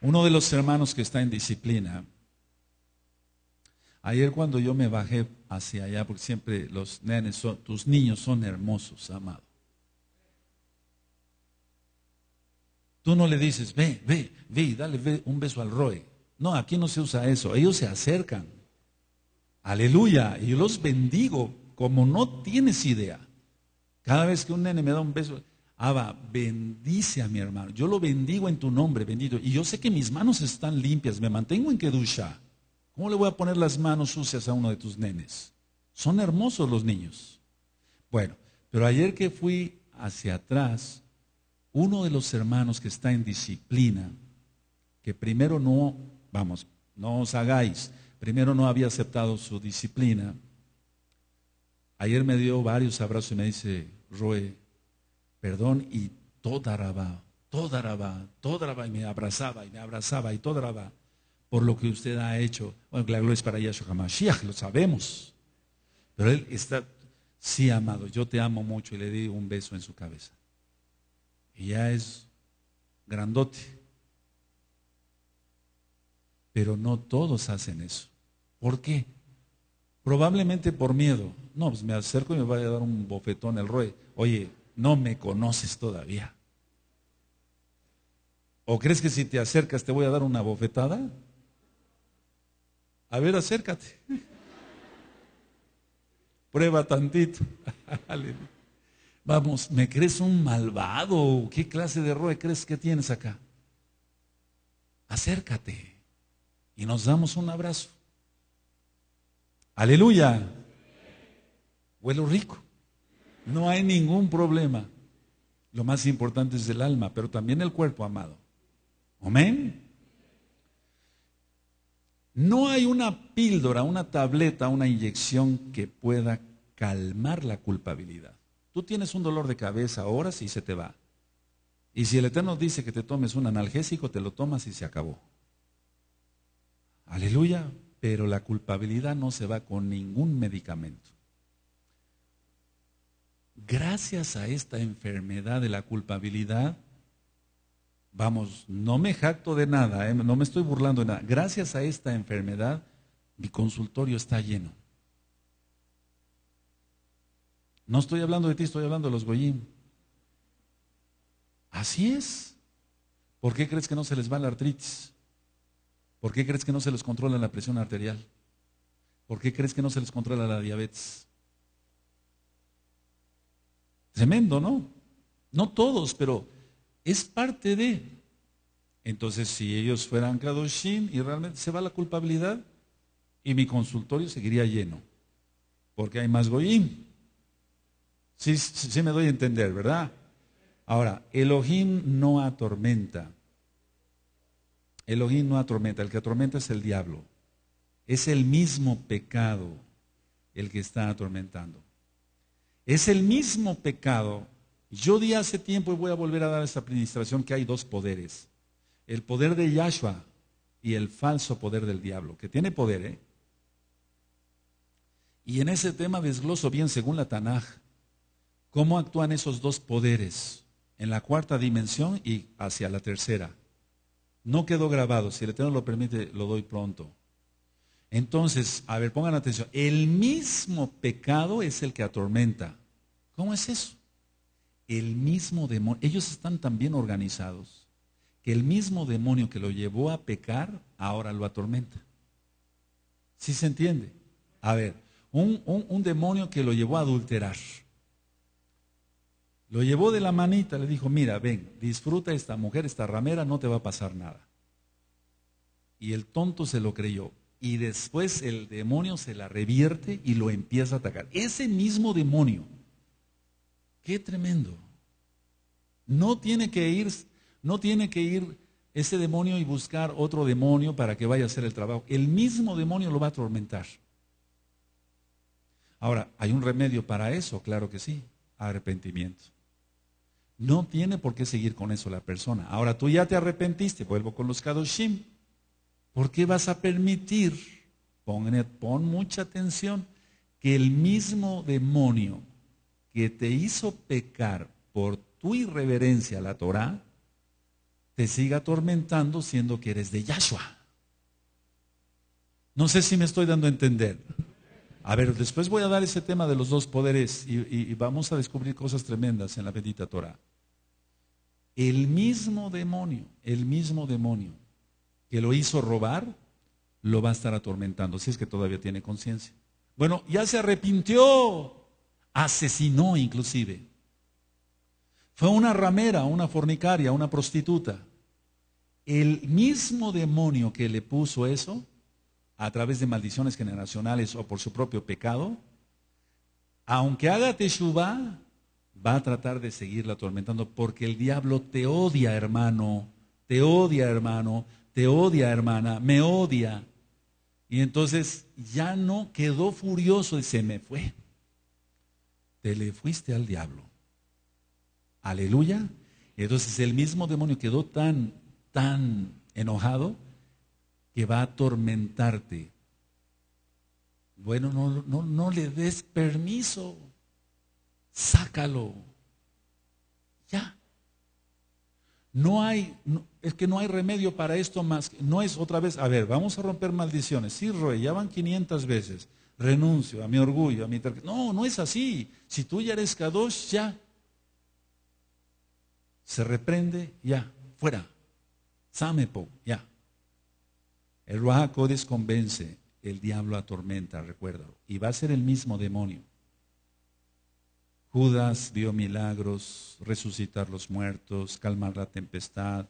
Uno de los hermanos que está en disciplina. Ayer cuando yo me bajé hacia allá, porque siempre los nenes, son, tus niños son hermosos, amados. Tú no le dices, ve, ve, ve dale un beso al Roy. No, aquí no se usa eso. Ellos se acercan. Aleluya. Y yo los bendigo como no tienes idea. Cada vez que un nene me da un beso, Abba, bendice a mi hermano. Yo lo bendigo en tu nombre, bendito. Y yo sé que mis manos están limpias. Me mantengo en Kedusha. ¿Cómo le voy a poner las manos sucias a uno de tus nenes? Son hermosos los niños. Bueno, pero ayer que fui hacia atrás, uno de los hermanos que está en disciplina, que primero no, vamos, no os hagáis, primero no había aceptado su disciplina, ayer me dio varios abrazos y me dice, Roe, perdón, y toda rabá, toda rabá, toda rabá, y me abrazaba, y me abrazaba, y toda rabá, por lo que usted ha hecho. Bueno, la gloria es para Yahshua HaMashiach, lo sabemos. Pero él está, sí, amado, yo te amo mucho, y le di un beso en su cabeza y ya es grandote. Pero no todos hacen eso. ¿Por qué? Probablemente por miedo. No, pues me acerco y me vaya a dar un bofetón el rey. Oye, no me conoces todavía. ¿O crees que si te acercas te voy a dar una bofetada? A ver, acércate. Prueba tantito. Vamos, ¿me crees un malvado? ¿Qué clase de roe crees que tienes acá? Acércate y nos damos un abrazo. Aleluya. Huelo rico. No hay ningún problema. Lo más importante es el alma, pero también el cuerpo, amado. Amén. No hay una píldora, una tableta, una inyección que pueda calmar la culpabilidad. Tú tienes un dolor de cabeza ahora si se te va. Y si el Eterno dice que te tomes un analgésico, te lo tomas y se acabó. Aleluya, pero la culpabilidad no se va con ningún medicamento. Gracias a esta enfermedad de la culpabilidad, vamos, no me jacto de nada, ¿eh? no me estoy burlando de nada. Gracias a esta enfermedad, mi consultorio está lleno. No estoy hablando de ti, estoy hablando de los Goyim. Así es. ¿Por qué crees que no se les va la artritis? ¿Por qué crees que no se les controla la presión arterial? ¿Por qué crees que no se les controla la diabetes? Tremendo, ¿no? No todos, pero es parte de. Entonces, si ellos fueran Kadoshin y realmente se va la culpabilidad, y mi consultorio seguiría lleno, porque hay más Goyim. Sí, sí, me doy a entender, ¿verdad? Ahora, Elohim no atormenta. Elohim no atormenta. El que atormenta es el diablo. Es el mismo pecado el que está atormentando. Es el mismo pecado. Yo di hace tiempo y voy a volver a dar esta administración que hay dos poderes. El poder de Yahshua y el falso poder del diablo, que tiene poder, ¿eh? Y en ese tema desgloso bien según la Tanaj. ¿Cómo actúan esos dos poderes en la cuarta dimensión y hacia la tercera? No quedó grabado, si el Eterno lo permite, lo doy pronto. Entonces, a ver, pongan atención, el mismo pecado es el que atormenta. ¿Cómo es eso? El mismo demonio, ellos están tan bien organizados que el mismo demonio que lo llevó a pecar ahora lo atormenta. ¿Sí se entiende? A ver, un, un demonio que lo llevó a adulterar lo llevó de la manita, le dijo, mira, ven, disfruta esta mujer, esta ramera, no te va a pasar nada. Y el tonto se lo creyó. Y después el demonio se la revierte y lo empieza a atacar. Ese mismo demonio. Qué tremendo. No tiene que ir, no tiene que ir ese demonio y buscar otro demonio para que vaya a hacer el trabajo. El mismo demonio lo va a atormentar. Ahora, ¿hay un remedio para eso? Claro que sí. Arrepentimiento. No tiene por qué seguir con eso la persona. Ahora tú ya te arrepentiste, vuelvo con los Kadoshim. ¿Por qué vas a permitir, pon, pon mucha atención, que el mismo demonio que te hizo pecar por tu irreverencia a la Torah, te siga atormentando siendo que eres de Yahshua? No sé si me estoy dando a entender. A ver, después voy a dar ese tema de los dos poderes y, vamos a descubrir cosas tremendas en la bendita Torah. El mismo demonio, el mismo demonio que lo hizo robar, lo va a estar atormentando, si es que todavía tiene conciencia. Bueno, ya se arrepintió, asesinó inclusive. Fue una ramera, una fornicaria, una prostituta. El mismo demonio que le puso eso, a través de maldiciones generacionales o por su propio pecado, aunque haga teshuva, va a tratar de seguirla atormentando porque el diablo te odia, hermano, te odia, hermano, te odia, hermana, me odia. Y entonces ya no quedó furioso y se me fue. Te le fuiste al diablo. Aleluya. entonces el mismo demonio quedó tan, tan enojado que va a atormentarte. Bueno, no, no, no le des permiso sácalo. Ya. No hay, es que no hay remedio para esto más. no es otra vez, a ver, vamos a romper maldiciones. Sí, Roy, ya van 500 veces. Renuncio a mi orgullo, a mi... No, no es así. Si tú ya eres Kadosh, ya. Se reprende, ya. Fuera. Samepo, ya. El Ruach convence, el diablo atormenta, recuérdalo. Y va a ser el mismo demonio. Judas vio milagros, resucitar los muertos, calmar la tempestad,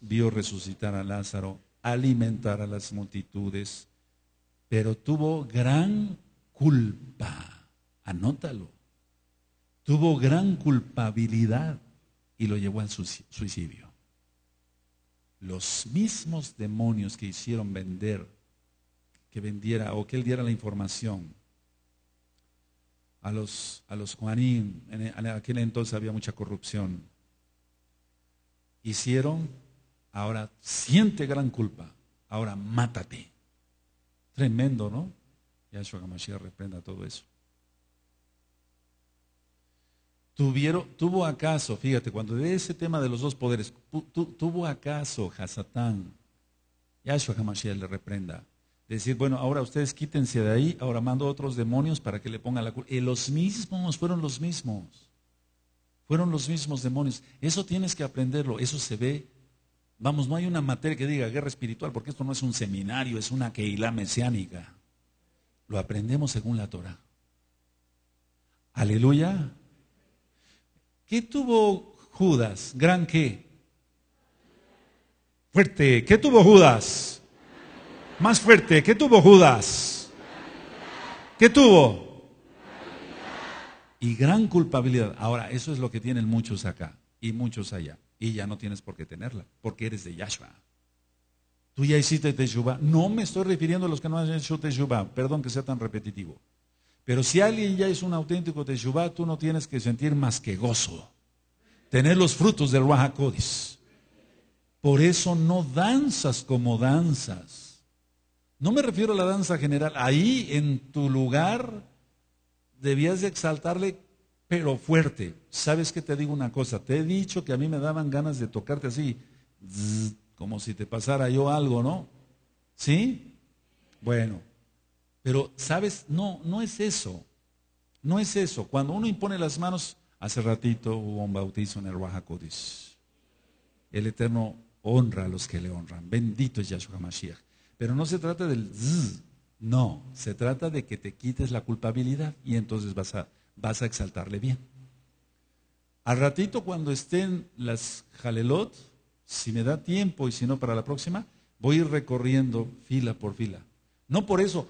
vio resucitar a Lázaro, alimentar a las multitudes, pero tuvo gran culpa. Anótalo. Tuvo gran culpabilidad y lo llevó al suicidio. Los mismos demonios que hicieron vender, que vendiera o que él diera la información a los, a los Juanín, en, aquel entonces había mucha corrupción. Hicieron, ahora siente gran culpa, ahora mátate. Tremendo, ¿no? Yahshua Gamashia reprenda todo eso. Tuvieron, ¿Tuvo acaso, fíjate, cuando de ese tema de los dos poderes, ¿tuvo acaso Hasatán? Yahshua Gamashia le reprenda decir, bueno, ahora ustedes quítense de ahí, ahora mando a otros demonios para que le pongan la culpa. Y los mismos, fueron los mismos. Fueron los mismos demonios. Eso tienes que aprenderlo, eso se ve. Vamos, no hay una materia que diga guerra espiritual, porque esto no es un seminario, es una keilá mesiánica. Lo aprendemos según la Torah. Aleluya. ¿Qué tuvo Judas? ¿Gran qué? Fuerte. ¿Qué tuvo Judas? Más fuerte. ¿Qué tuvo Judas? ¿Qué tuvo? Y gran culpabilidad. Ahora, eso es lo que tienen muchos acá y muchos allá. Y ya no tienes por qué tenerla, porque eres de Yahshua. Tú ya hiciste Teshuvah. No me estoy refiriendo a los que no han hecho Teshuvah. Perdón que sea tan repetitivo. Pero si alguien ya es un auténtico Teshuvah, tú no tienes que sentir más que gozo. Tener los frutos del Ruach Por eso no danzas como danzas. No me refiero a la danza general. Ahí, en tu lugar, debías de exaltarle, pero fuerte. ¿Sabes que te digo una cosa? Te he dicho que a mí me daban ganas de tocarte así, como si te pasara yo algo, ¿no? ¿Sí? Bueno, pero ¿sabes? No, no es eso. No es eso. Cuando uno impone las manos, hace ratito hubo un bautizo en el Oaxacodis. El Eterno honra a los que le honran. Bendito es Yahshua Mashiach. Pero no se trata del zzz, no, se trata de que te quites la culpabilidad y entonces vas a, vas a exaltarle bien. Al ratito cuando estén las jalelot, si me da tiempo y si no para la próxima, voy a ir recorriendo fila por fila. No por eso.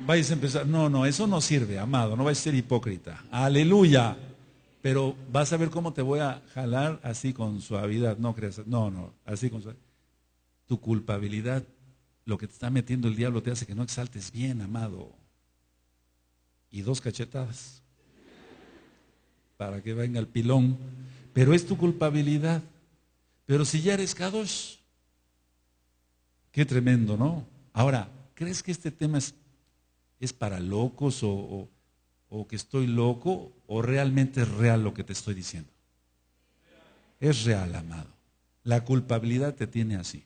Vais a empezar, no, no, eso no sirve, amado, no vais a ser hipócrita. Aleluya. Pero vas a ver cómo te voy a jalar así con suavidad, no creas, no, no, así con suavidad tu culpabilidad, lo que te está metiendo el diablo te hace que no exaltes bien, amado. Y dos cachetadas para que venga el pilón. Pero es tu culpabilidad. Pero si ya eres Kadosh, qué tremendo, ¿no? Ahora, ¿crees que este tema es, es para locos o que estoy loco o realmente es real lo que te estoy diciendo? Es real, amado. La culpabilidad te tiene así.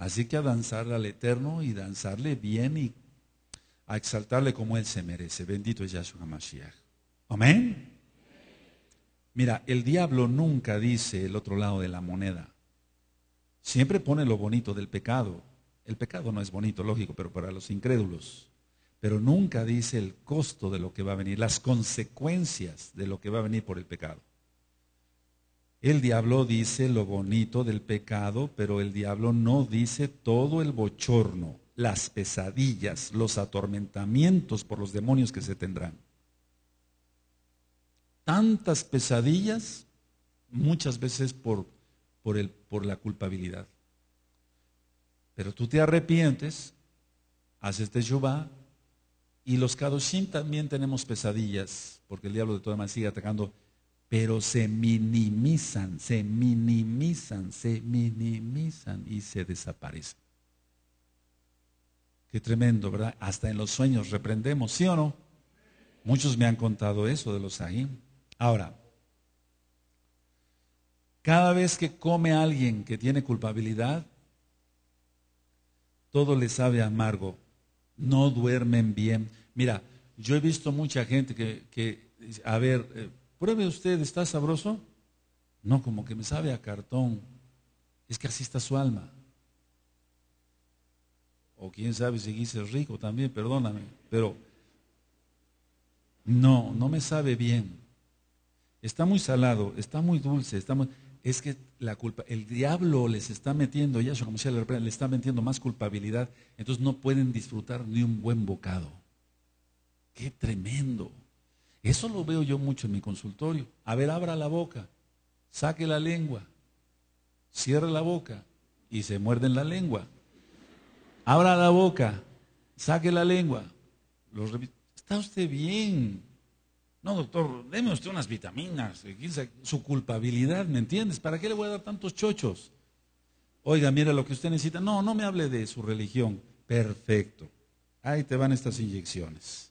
Así que a danzarle al Eterno y danzarle bien y a exaltarle como Él se merece. Bendito es Yahshua Mashiach. Amén. Mira, el diablo nunca dice el otro lado de la moneda. Siempre pone lo bonito del pecado. El pecado no es bonito, lógico, pero para los incrédulos. Pero nunca dice el costo de lo que va a venir, las consecuencias de lo que va a venir por el pecado. El diablo dice lo bonito del pecado, pero el diablo no dice todo el bochorno, las pesadillas, los atormentamientos por los demonios que se tendrán. Tantas pesadillas, muchas veces por, por, el, por la culpabilidad. Pero tú te arrepientes, haces Jehová y los Kadoshim también tenemos pesadillas, porque el diablo de todas maneras sigue atacando pero se minimizan, se minimizan, se minimizan y se desaparecen. Qué tremendo, ¿verdad? Hasta en los sueños reprendemos, ¿sí o no? Muchos me han contado eso de los ahí. Ahora, cada vez que come alguien que tiene culpabilidad, todo le sabe amargo. No duermen bien. Mira, yo he visto mucha gente que, que a ver, eh, Pruebe usted, ¿está sabroso? No, como que me sabe a cartón. Es que así está su alma. O quién sabe si dice rico también, perdóname. Pero no, no me sabe bien. Está muy salado, está muy dulce, está Es que la culpa, el diablo les está metiendo, ya como si le está metiendo más culpabilidad, entonces no pueden disfrutar ni un buen bocado. Qué tremendo. Eso lo veo yo mucho en mi consultorio. A ver, abra la boca, saque la lengua, cierre la boca y se muerden la lengua. Abra la boca, saque la lengua. ¿Está usted bien? No, doctor, deme usted unas vitaminas. Su culpabilidad, ¿me entiendes? ¿Para qué le voy a dar tantos chochos? Oiga, mira lo que usted necesita. No, no me hable de su religión. Perfecto. Ahí te van estas inyecciones.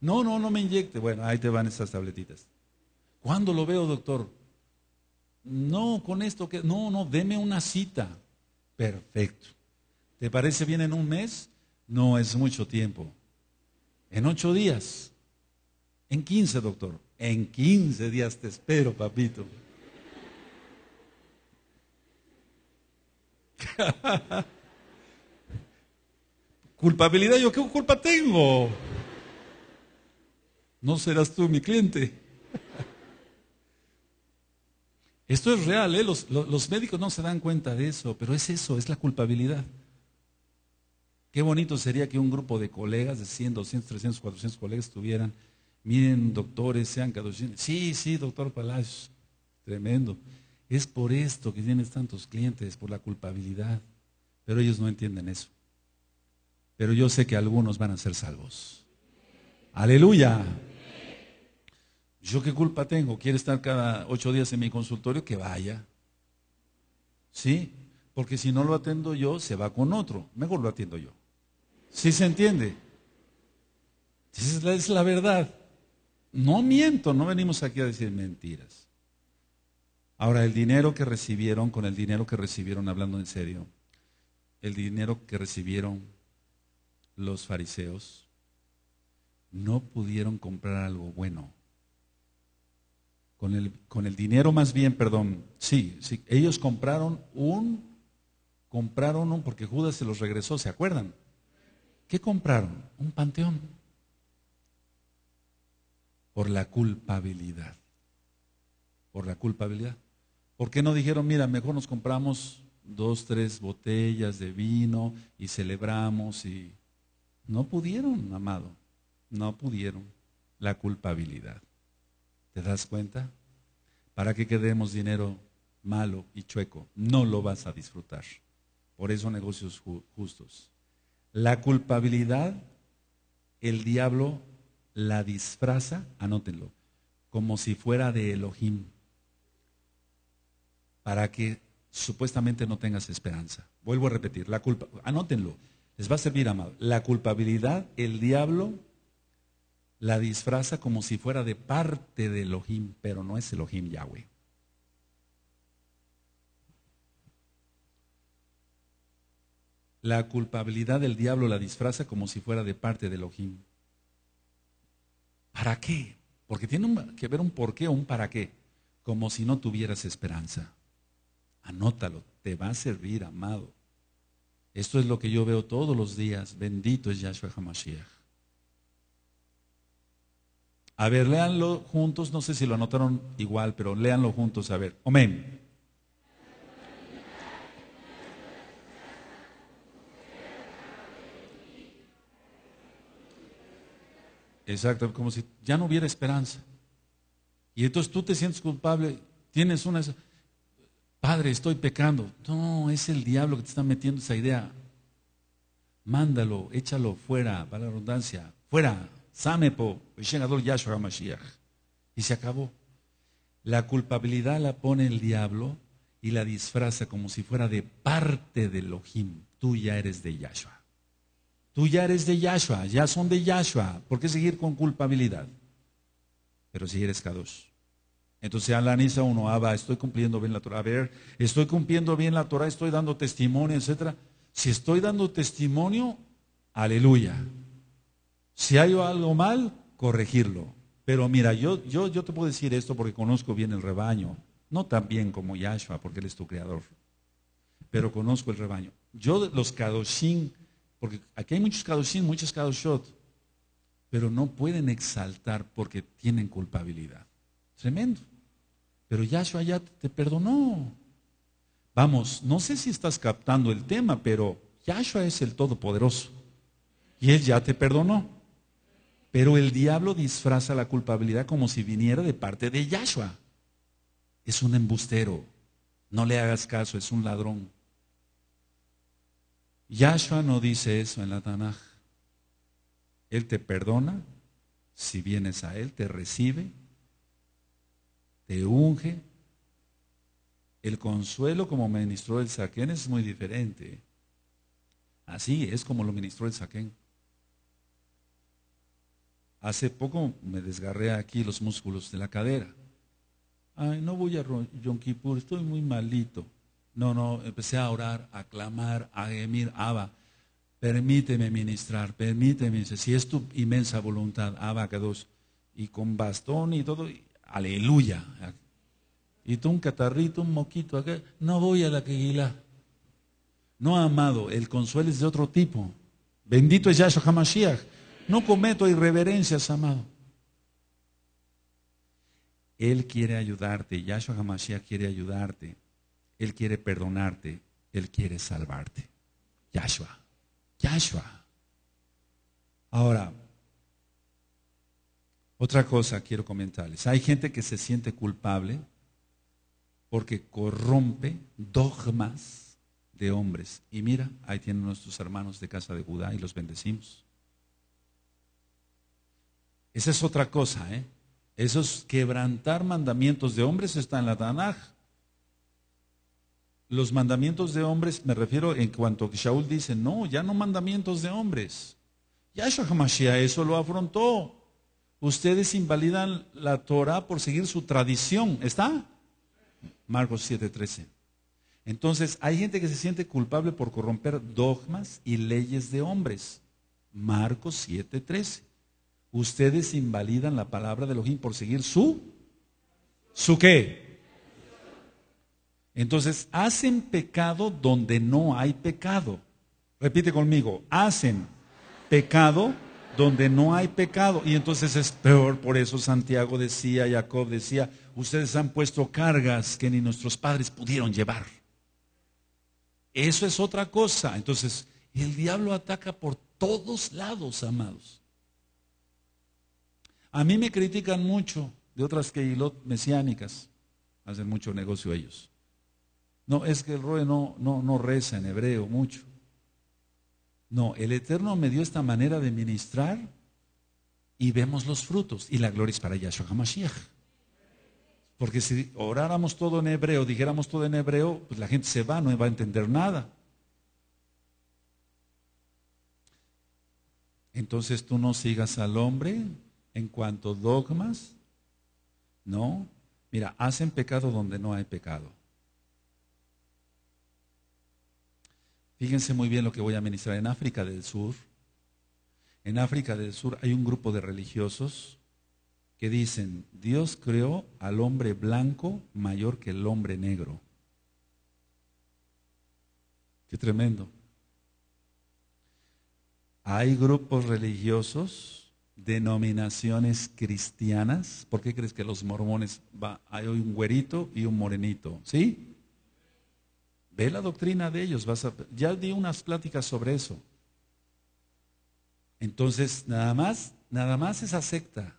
No, no, no me inyecte. Bueno, ahí te van esas tabletitas. ¿Cuándo lo veo, doctor? No, con esto que... No, no, deme una cita. Perfecto. ¿Te parece bien en un mes? No es mucho tiempo. En ocho días. En quince, doctor. En quince días te espero, papito. Culpabilidad, yo qué culpa tengo no serás tú mi cliente. Esto es real, ¿eh? los, médicos no se dan cuenta de eso, pero es eso, es la culpabilidad. Qué bonito sería que un grupo de colegas, de 100, 200, 300, 400 colegas tuvieran, miren, doctores, sean caducines. Sí, sí, doctor Palacios, tremendo. Es por esto que tienes tantos clientes, por la culpabilidad. Pero ellos no entienden eso. Pero yo sé que algunos van a ser salvos. Aleluya. ¿Yo qué culpa tengo? ¿Quiere estar cada ocho días en mi consultorio? Que vaya. ¿Sí? Porque si no lo atendo yo, se va con otro. Mejor lo atiendo yo. ¿Sí se entiende? es la verdad. No miento, no venimos aquí a decir mentiras. Ahora, el dinero que recibieron, con el dinero que recibieron, hablando en serio, el dinero que recibieron los fariseos, no pudieron comprar algo bueno con el, dinero más bien, perdón, sí, sí, ellos compraron un, compraron un, porque Judas se los regresó, ¿se acuerdan? ¿Qué compraron? Un panteón. Por la culpabilidad. Por la culpabilidad. ¿Por qué no dijeron, mira, mejor nos compramos dos, tres botellas de vino y celebramos y... No pudieron, amado. No pudieron. La culpabilidad. ¿Te das cuenta? ¿Para qué queremos dinero malo y chueco? No lo vas a disfrutar. Por eso negocios justos. La culpabilidad, el diablo la disfraza, anótenlo, como si fuera de Elohim, para que supuestamente no tengas esperanza. Vuelvo a repetir, la culpa, anótenlo, les va a servir, amado. La culpabilidad, el diablo la disfraza como si fuera de parte de Elohim, pero no es Elohim Yahweh. La culpabilidad del diablo la disfraza como si fuera de parte de Elohim. ¿Para qué? Porque tiene que ver un por qué o un para qué. Como si no tuvieras esperanza. Anótalo, te va a servir, amado. Esto es lo que yo veo todos los días. Bendito es Yahshua HaMashiach. A ver, léanlo juntos, no sé si lo anotaron igual, pero léanlo juntos, a ver. Amén. Exacto, como si ya no hubiera esperanza. Y entonces tú te sientes culpable, tienes una... Padre, estoy pecando. No, es el diablo que te está metiendo esa idea. Mándalo, échalo fuera, para la redundancia, fuera, y se acabó. La culpabilidad la pone el diablo y la disfraza como si fuera de parte del Ojim. Tú ya eres de Yahshua. Tú ya eres de Yahshua, ya son de Yahshua. ¿Por qué seguir con culpabilidad? Pero si eres Kadosh. Entonces analiza uno, Abba, ah, estoy cumpliendo bien la Torah. A ver, estoy cumpliendo bien la Torah, estoy dando testimonio, etc. Si estoy dando testimonio, aleluya. Si hay algo mal, corregirlo. Pero mira, yo, yo, yo te puedo decir esto porque conozco bien el rebaño. No tan bien como Yahshua, porque Él es tu creador. Pero conozco el rebaño. Yo los Kadoshim, porque aquí hay muchos Kadoshim, muchos Kadoshot, pero no pueden exaltar porque tienen culpabilidad. Tremendo. Pero Yahshua ya te perdonó. Vamos, no sé si estás captando el tema, pero Yahshua es el Todopoderoso. Y Él ya te perdonó. Pero el diablo disfraza la culpabilidad como si viniera de parte de Yahshua. Es un embustero. No le hagas caso, es un ladrón. Yahshua no dice eso en la Tanaj. Él te perdona, si vienes a Él, te recibe, te unge. El consuelo como ministró el Saquén es muy diferente. Así es como lo ministró el Saquén. Hace poco me desgarré aquí los músculos de la cadera. Ay, no voy a Yom Kippur, estoy muy malito. No, no, empecé a orar, a clamar, a gemir, Abba, permíteme ministrar, permíteme, si es tu inmensa voluntad, Abba, que dos, y con bastón y todo, aleluya. Y tú un catarrito, un moquito, que no voy a la queguila. No, amado, el consuelo es de otro tipo. Bendito es Yahshua HaMashiach. No cometo irreverencias, amado. Él quiere ayudarte, Yahshua Hamashiach quiere ayudarte, Él quiere perdonarte, Él quiere salvarte. Yahshua, Yahshua. Ahora, otra cosa quiero comentarles. Hay gente que se siente culpable porque corrompe dogmas de hombres. Y mira, ahí tienen nuestros hermanos de casa de Judá y los bendecimos. Esa es otra cosa, ¿eh? Eso es quebrantar mandamientos de hombres está en la Tanaj. Los mandamientos de hombres, me refiero en cuanto a que Shaul dice, no, ya no mandamientos de hombres. Yahshua HaMashiach eso lo afrontó. Ustedes invalidan la Torah por seguir su tradición. ¿Está? Marcos 7:13. Entonces, hay gente que se siente culpable por corromper dogmas y leyes de hombres. Marcos 7:13. Ustedes invalidan la palabra de Elohim por seguir su, su qué. Entonces, hacen pecado donde no hay pecado. Repite conmigo, hacen pecado donde no hay pecado. Y entonces es peor, por eso Santiago decía, Jacob decía, ustedes han puesto cargas que ni nuestros padres pudieron llevar. Eso es otra cosa. Entonces, el diablo ataca por todos lados, amados. A mí me critican mucho de otras que mesiánicas. Hacen mucho negocio ellos. No, es que el Roe no, no, no reza en hebreo mucho. No, el Eterno me dio esta manera de ministrar y vemos los frutos. Y la gloria es para Yahshua HaMashiach. Porque si oráramos todo en hebreo, dijéramos todo en hebreo, pues la gente se va, no va a entender nada. Entonces tú no sigas al hombre en cuanto a dogmas, no. Mira, hacen pecado donde no hay pecado. Fíjense muy bien lo que voy a ministrar. En África del Sur, en África del Sur hay un grupo de religiosos que dicen, Dios creó al hombre blanco mayor que el hombre negro. Qué tremendo. Hay grupos religiosos denominaciones cristianas. ¿Por qué crees que los mormones va, hay un güerito y un morenito? ¿Sí? Ve la doctrina de ellos. Vas ya di unas pláticas sobre eso. Entonces, nada más, nada más esa secta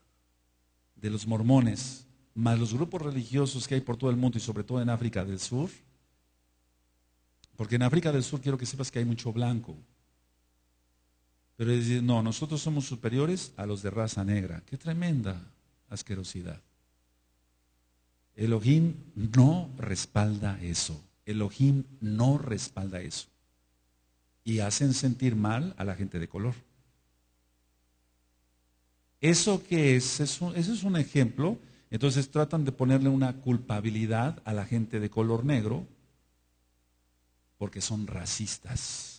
de los mormones, más los grupos religiosos que hay por todo el mundo y sobre todo en África del Sur, porque en África del Sur quiero que sepas que hay mucho blanco, pero dice, no, nosotros somos superiores a los de raza negra. Qué tremenda asquerosidad. Elohim no respalda eso. Elohim no respalda eso. Y hacen sentir mal a la gente de color. Eso que es, eso, eso es un ejemplo. Entonces tratan de ponerle una culpabilidad a la gente de color negro porque son racistas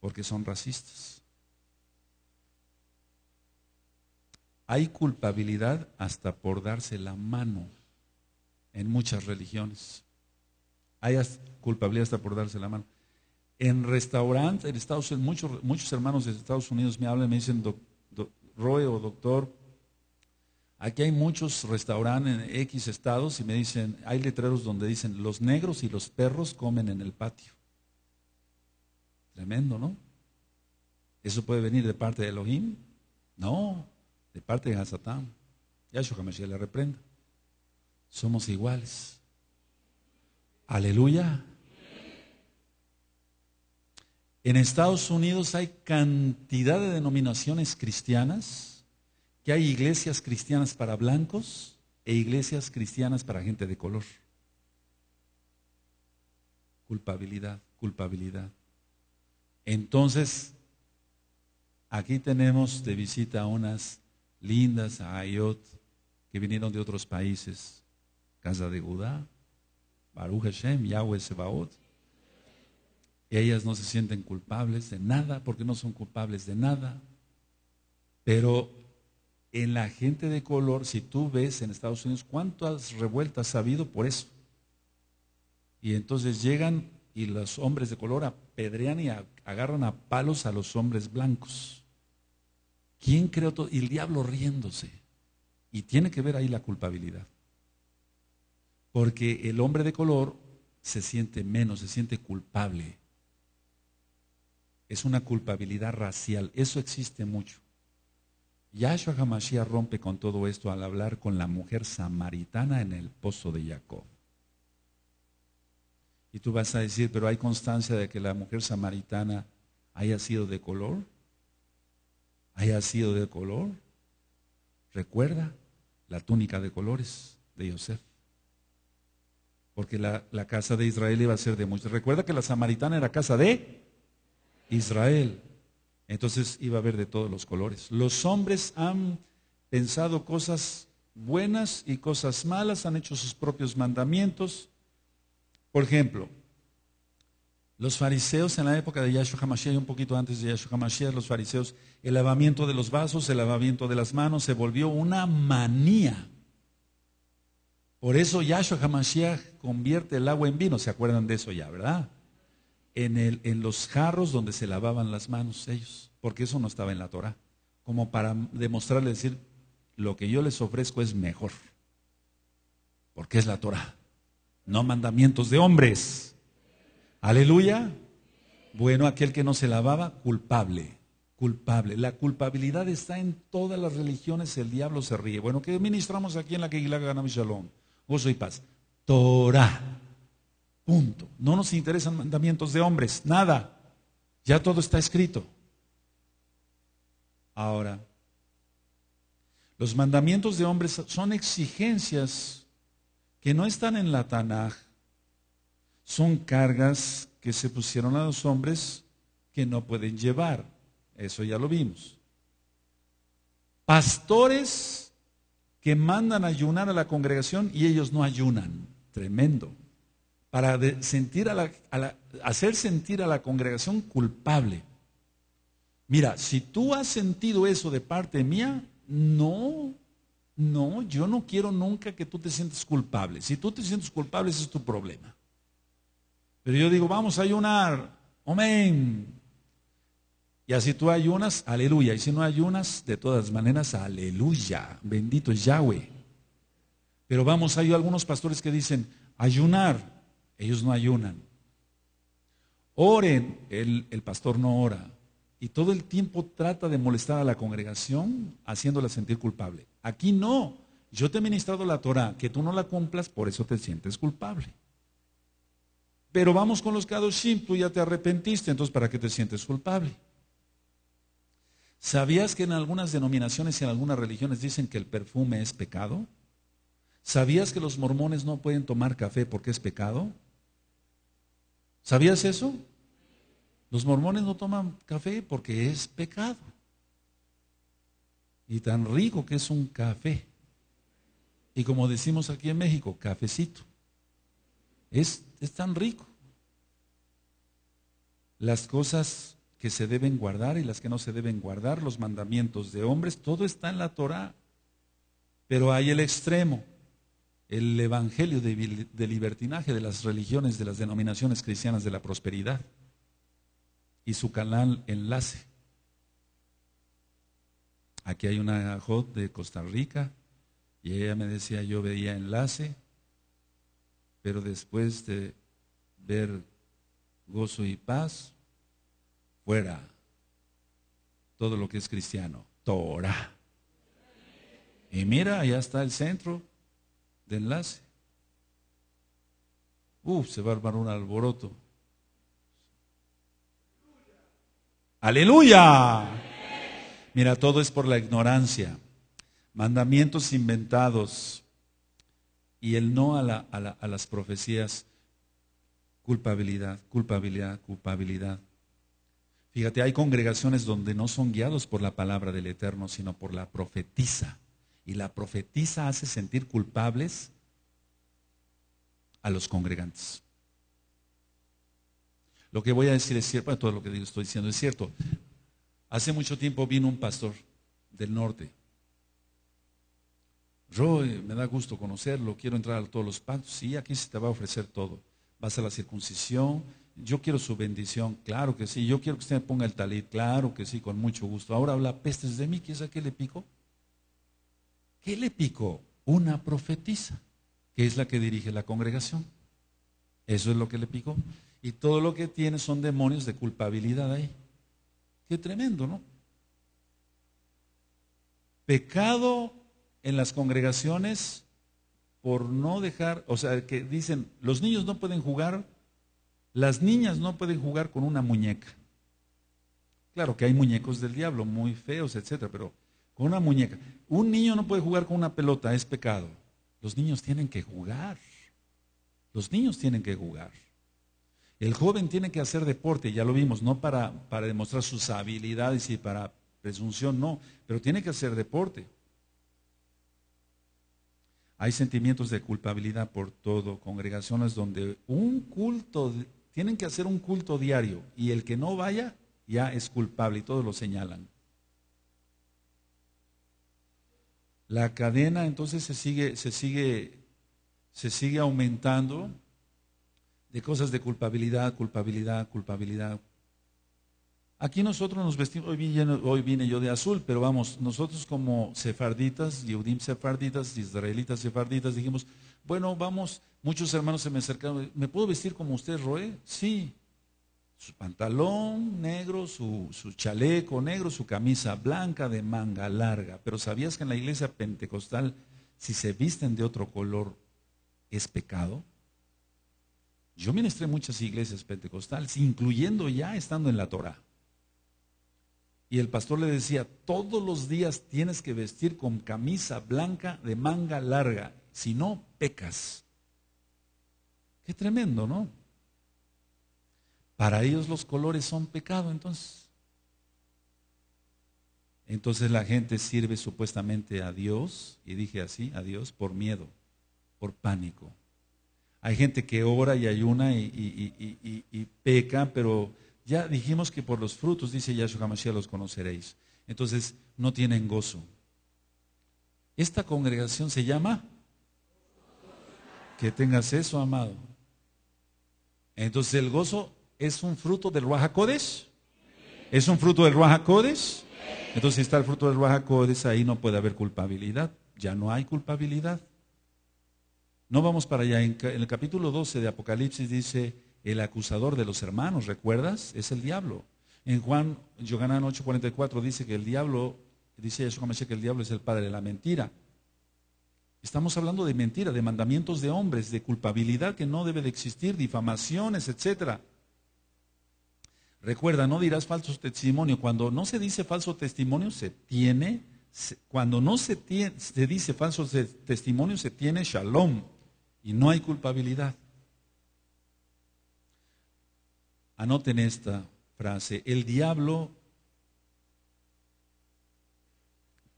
porque son racistas. Hay culpabilidad hasta por darse la mano en muchas religiones. Hay culpabilidad hasta por darse la mano. En restaurantes, en Estados Unidos, muchos, muchos hermanos de Estados Unidos me hablan y me dicen, Roy o doctor, aquí hay muchos restaurantes en X estados y me dicen, hay letreros donde dicen, los negros y los perros comen en el patio. Tremendo, ¿no? ¿Eso puede venir de parte de Elohim? No, de parte de yo Ya se le reprenda. Somos iguales. Aleluya. En Estados Unidos hay cantidad de denominaciones cristianas, que hay iglesias cristianas para blancos e iglesias cristianas para gente de color. Culpabilidad, culpabilidad. Entonces, aquí tenemos de visita unas lindas a Ayot que vinieron de otros países. Casa de Judá, Baruch Hashem, Yahweh Sebaot. ellas no se sienten culpables de nada, porque no son culpables de nada. Pero en la gente de color, si tú ves en Estados Unidos, ¿cuántas revueltas ha habido por eso? Y entonces llegan y los hombres de color apedrean y agarran a palos a los hombres blancos. ¿Quién creó todo? Y el diablo riéndose. Y tiene que ver ahí la culpabilidad. Porque el hombre de color se siente menos, se siente culpable. Es una culpabilidad racial. Eso existe mucho. Yahshua Hamashia rompe con todo esto al hablar con la mujer samaritana en el pozo de Jacob. Y tú vas a decir, pero hay constancia de que la mujer samaritana haya sido de color, haya sido de color. Recuerda la túnica de colores de Yosef. Porque la, la casa de Israel iba a ser de muchos. Recuerda que la samaritana era casa de Israel. Entonces iba a haber de todos los colores. Los hombres han pensado cosas buenas y cosas malas, han hecho sus propios mandamientos por ejemplo, los fariseos en la época de Yahshua HaMashiach y un poquito antes de Yahshua HaMashiach, los fariseos, el lavamiento de los vasos, el lavamiento de las manos se volvió una manía. Por eso Yahshua HaMashiach convierte el agua en vino, ¿se acuerdan de eso ya, verdad? En, en los jarros donde se lavaban las manos ellos, porque eso no estaba en la Torah, como para demostrarle decir, lo que yo les ofrezco es mejor, porque es la Torah no mandamientos de hombres. Aleluya. Bueno, aquel que no se lavaba, culpable, culpable. La culpabilidad está en todas las religiones, el diablo se ríe. Bueno, que ministramos aquí en la que mi Shalom? Gozo y paz. Torah. Punto. No nos interesan mandamientos de hombres, nada. Ya todo está escrito. Ahora, los mandamientos de hombres son exigencias que no están en la Tanaj son cargas que se pusieron a los hombres que no pueden llevar. Eso ya lo vimos. Pastores que mandan ayunar a la congregación y ellos no ayunan. Tremendo. Para hacer sentir a la congregación culpable. Mira, si tú has sentido eso de parte mía, no no, yo no quiero nunca que tú te sientas culpable. Si tú te sientes culpable, ese es tu problema. Pero yo digo, vamos a ayunar. Amén. Y así tú ayunas, aleluya. Y si no ayunas, de todas maneras, aleluya. Bendito es Yahweh. Pero vamos, hay algunos pastores que dicen, ayunar. Ellos no ayunan. Oren, el, el pastor no ora. Y todo el tiempo trata de molestar a la congregación haciéndola sentir culpable. Aquí no. Yo te he ministrado la Torah, que tú no la cumplas, por eso te sientes culpable. Pero vamos con los Kadoshim, tú ya te arrepentiste, entonces ¿para qué te sientes culpable? ¿Sabías que en algunas denominaciones y en algunas religiones dicen que el perfume es pecado? ¿Sabías que los mormones no pueden tomar café porque es pecado? ¿Sabías eso? Los mormones no toman café porque es pecado y tan rico que es un café. Y como decimos aquí en México, cafecito. Es, tan rico. Las cosas que se deben guardar y las que no se deben guardar, los mandamientos de hombres, todo está en la Torah. Pero hay el extremo, el evangelio de, libertinaje de las religiones, de las denominaciones cristianas de la prosperidad y su canal enlace Aquí hay una hot de Costa Rica y ella me decía, yo veía enlace, pero después de ver gozo y paz, fuera todo lo que es cristiano, Torah. Y mira, allá está el centro de enlace. Uf, se va a armar un alboroto. Aleluya. Mira, todo es por la ignorancia, mandamientos inventados y el no a, las profecías, culpabilidad, culpabilidad, culpabilidad. Fíjate, hay congregaciones donde no son guiados por la palabra del Eterno, sino por la profetiza Y la profetiza hace sentir culpables a los congregantes. Lo que voy a decir es cierto, todo lo que estoy diciendo es cierto, Hace mucho tiempo vino un pastor del norte. Roy, me da gusto conocerlo, quiero entrar a todos los pantos. Sí, aquí se te va a ofrecer todo. Vas a la circuncisión, yo quiero su bendición, claro que sí. Yo quiero que usted me ponga el talit, claro que sí, con mucho gusto. Ahora habla pestes de mí, ¿quién es que le pico ¿Qué le picó? Una profetisa, que es la que dirige la congregación. Eso es lo que le picó. Y todo lo que tiene son demonios de culpabilidad ahí. Qué tremendo, ¿no? Pecado en las congregaciones por no dejar, o sea, que dicen, los niños no pueden jugar, las niñas no pueden jugar con una muñeca. Claro que hay muñecos del diablo, muy feos, etcétera, pero con una muñeca. Un niño no puede jugar con una pelota, es pecado. Los niños tienen que jugar. Los niños tienen que jugar. El joven tiene que hacer deporte, ya lo vimos, no para, para demostrar sus habilidades y para presunción, no, pero tiene que hacer deporte. Hay sentimientos de culpabilidad por todo, congregaciones donde un culto, tienen que hacer un culto diario y el que no vaya ya es culpable y todos lo señalan. La cadena entonces se sigue, se sigue, se sigue aumentando cosas de culpabilidad, culpabilidad, culpabilidad. Aquí nosotros nos vestimos, hoy vine, yo de azul, pero vamos, nosotros como sefarditas, yudim sefarditas, israelitas sefarditas, dijimos, bueno, vamos, muchos hermanos se me acercaron, ¿me puedo vestir como usted, Roe? Sí, su pantalón negro, su, su, chaleco negro, su camisa blanca de manga larga. Pero ¿sabías que en la iglesia pentecostal, si se visten de otro color, es pecado? Yo ministré muchas iglesias pentecostales, incluyendo ya estando en la Torah. Y el pastor le decía, todos los días tienes que vestir con camisa blanca de manga larga, si no, pecas. Qué tremendo, ¿no? Para ellos los colores son pecado, entonces. Entonces la gente sirve supuestamente a Dios, y dije así, a Dios, por miedo, por pánico, hay gente que ora y ayuna y, peca, pero ya dijimos que por los frutos, dice Yahshua Mashiach, los conoceréis. Entonces, no tienen gozo. Esta congregación se llama. Que tengas eso, amado. Entonces, el gozo es un fruto del Ruajacodes. Es un fruto del Ruajacodes. Entonces, si está el fruto del Ruajacodes, ahí no puede haber culpabilidad. Ya no hay culpabilidad. No vamos para allá. En el capítulo 12 de Apocalipsis dice, el acusador de los hermanos, ¿recuerdas? Es el diablo. En Juan, Yoganán 8:44 dice que el diablo, dice Yeshua dice que el diablo es el padre de la mentira. Estamos hablando de mentira, de mandamientos de hombres, de culpabilidad que no debe de existir, difamaciones, etcétera. Recuerda, no dirás falso testimonio. Cuando no se dice falso testimonio, se tiene. cuando no se, se dice falso testimonio, se tiene shalom y no hay culpabilidad. Anoten esta frase, el diablo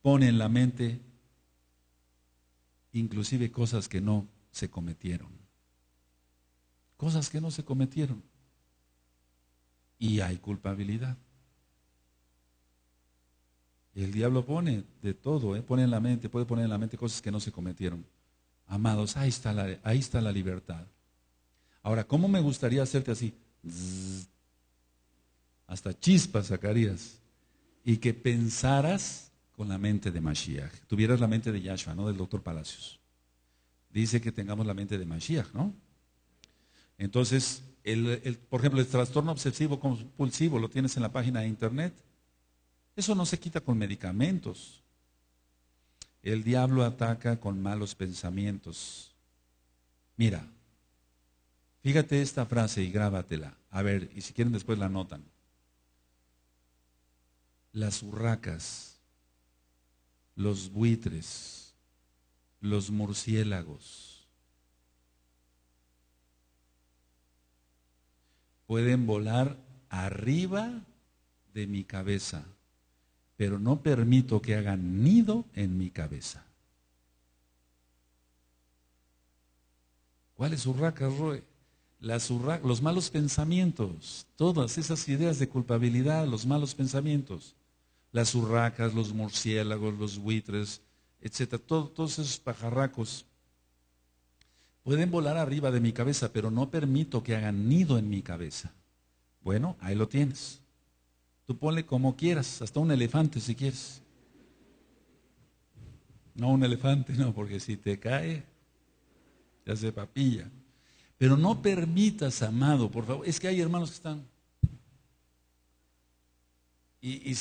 pone en la mente inclusive cosas que no se cometieron. Cosas que no se cometieron. Y hay culpabilidad. El diablo pone de todo, ¿eh? pone en la mente, puede poner en la mente cosas que no se cometieron. Amados, ahí está la, ahí está la libertad. Ahora, ¿cómo me gustaría hacerte así? hasta chispas sacarías. Y que pensaras con la mente de Mashiach. Tuvieras la mente de Yashua, no del doctor Palacios. Dice que tengamos la mente de Mashiach, ¿no? Entonces, el, por ejemplo, el trastorno obsesivo compulsivo lo tienes en la página de internet. Eso no se quita con medicamentos. El diablo ataca con malos pensamientos. Mira, fíjate esta frase y grábatela. A ver, y si quieren después la anotan. Las urracas, los buitres, los murciélagos pueden volar arriba de mi cabeza pero no permito que hagan nido en mi cabeza. ¿Cuáles es Roe? Las los malos pensamientos, todas esas ideas de culpabilidad, los malos pensamientos, las urracas, los murciélagos, los buitres, etcétera, todos esos pajarracos pueden volar arriba de mi cabeza, pero no permito que hagan nido en mi cabeza. Bueno, ahí lo tienes. Tú ponle como quieras, hasta un elefante si quieres. No un elefante, no, porque si te cae, ya se papilla. Pero no permitas, amado, por favor. Es que hay hermanos que están. Y,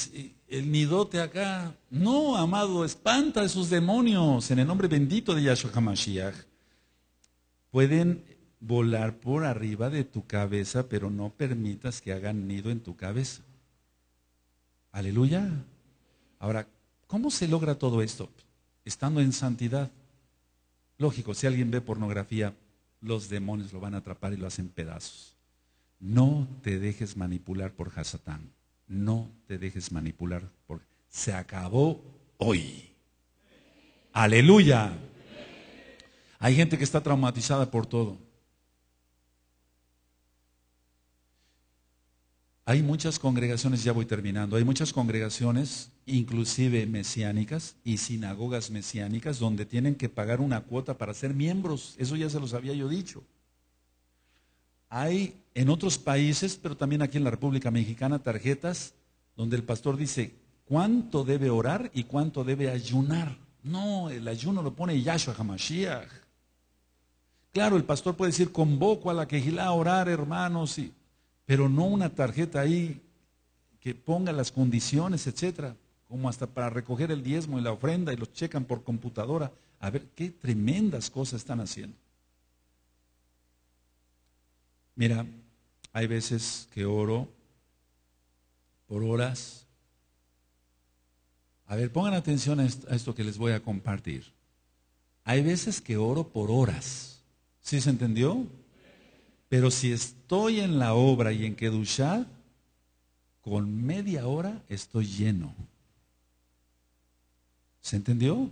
el nidote acá. No, amado, espanta a esos demonios en el nombre bendito de Yahshua HaMashiach. Pueden volar por arriba de tu cabeza, pero no permitas que hagan nido en tu cabeza. Aleluya. Ahora, ¿cómo se logra todo esto? Estando en santidad. Lógico, si alguien ve pornografía, los demonios lo van a atrapar y lo hacen pedazos. No te dejes manipular por Hasatán. No te dejes manipular por... Se acabó hoy. Aleluya. Hay gente que está traumatizada por todo. Hay muchas congregaciones, ya voy terminando, hay muchas congregaciones, inclusive mesiánicas y sinagogas mesiánicas, donde tienen que pagar una cuota para ser miembros. Eso ya se los había yo dicho. Hay en otros países, pero también aquí en la República Mexicana, tarjetas donde el pastor dice cuánto debe orar y cuánto debe ayunar. No, el ayuno lo pone Yahshua Hamashiach. Claro, el pastor puede decir, convoco a la quejilá a orar, hermanos, y pero no una tarjeta ahí que ponga las condiciones, etcétera, como hasta para recoger el diezmo y la ofrenda y los checan por computadora. A ver, qué tremendas cosas están haciendo. Mira, hay veces que oro por horas. A ver, pongan atención a esto que les voy a compartir. Hay veces que oro por horas. ¿Sí se entendió? Pero si estoy en la obra y en Kedushá, con media hora estoy lleno. ¿Se entendió?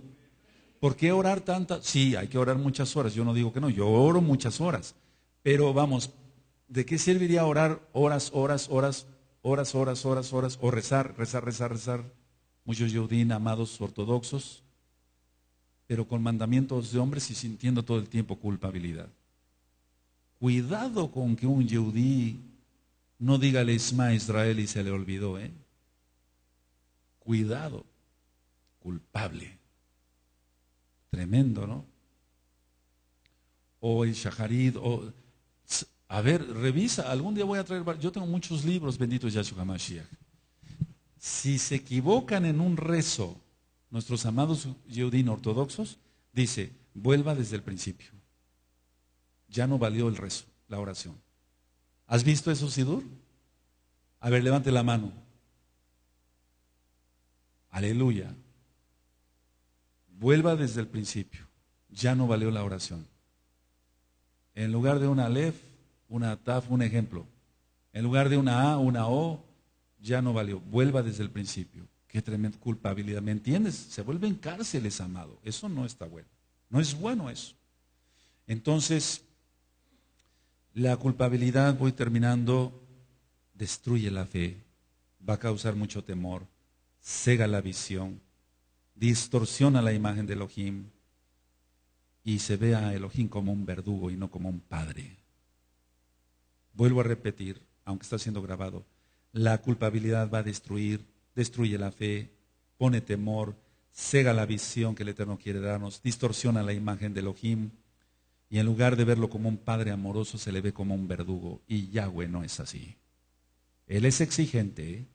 ¿Por qué orar tantas? Sí, hay que orar muchas horas. Yo no digo que no, yo oro muchas horas. Pero vamos, ¿de qué serviría orar horas, horas, horas, horas, horas, horas, horas? O rezar, rezar, rezar, rezar. Muchos Yodín, amados ortodoxos, pero con mandamientos de hombres y sintiendo todo el tiempo culpabilidad. Cuidado con que un yudí no diga el Isma Israel y se le olvidó, ¿eh? Cuidado, culpable. Tremendo, ¿no? O el Shaharid, o... A ver, revisa, algún día voy a traer, yo tengo muchos libros, bendito Yahshua Mashiach. Si se equivocan en un rezo, nuestros amados yehudín ortodoxos, dice, vuelva desde el principio ya no valió el rezo, la oración. ¿Has visto eso, Sidur? A ver, levante la mano. Aleluya. Vuelva desde el principio. Ya no valió la oración. En lugar de una alef, una taf, un ejemplo. En lugar de una a, una o, ya no valió. Vuelva desde el principio. Qué tremenda culpabilidad. ¿Me entiendes? Se vuelven cárceles, amado. Eso no está bueno. No es bueno eso. Entonces, la culpabilidad, voy terminando, destruye la fe, va a causar mucho temor, cega la visión, distorsiona la imagen de Elohim y se ve a Elohim como un verdugo y no como un padre. Vuelvo a repetir, aunque está siendo grabado, la culpabilidad va a destruir, destruye la fe, pone temor, cega la visión que el Eterno quiere darnos, distorsiona la imagen de Elohim y en lugar de verlo como un padre amoroso, se le ve como un verdugo. Y Yahweh no es así. Él es exigente.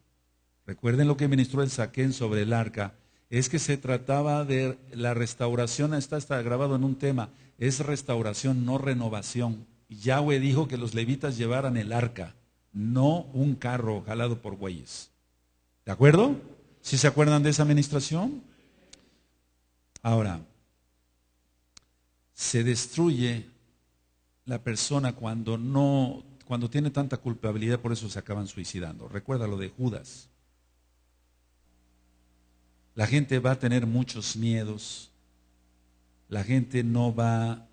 Recuerden lo que ministró el Saquén sobre el arca. Es que se trataba de la restauración, está, está grabado en un tema, es restauración, no renovación. Yahweh dijo que los levitas llevaran el arca, no un carro jalado por bueyes. ¿De acuerdo? ¿Si ¿Sí se acuerdan de esa administración? Ahora, se destruye la persona cuando no cuando tiene tanta culpabilidad, por eso se acaban suicidando. Recuerda lo de Judas. La gente va a tener muchos miedos. La gente no va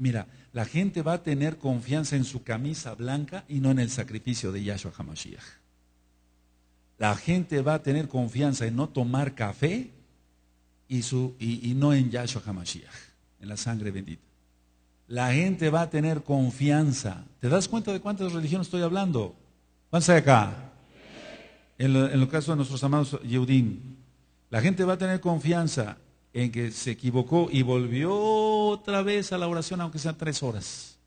Mira, la gente va a tener confianza en su camisa blanca y no en el sacrificio de Yahshua Hamashiach. La gente va a tener confianza en no tomar café y, su, y, y no en Yahshua Hamashiach en la sangre bendita. La gente va a tener confianza. ¿Te das cuenta de cuántas religiones estoy hablando? ¿Cuántas acá? En, el caso de nuestros amados Yeudim. la gente va a tener confianza en que se equivocó y volvió otra vez a la oración, aunque sean tres horas.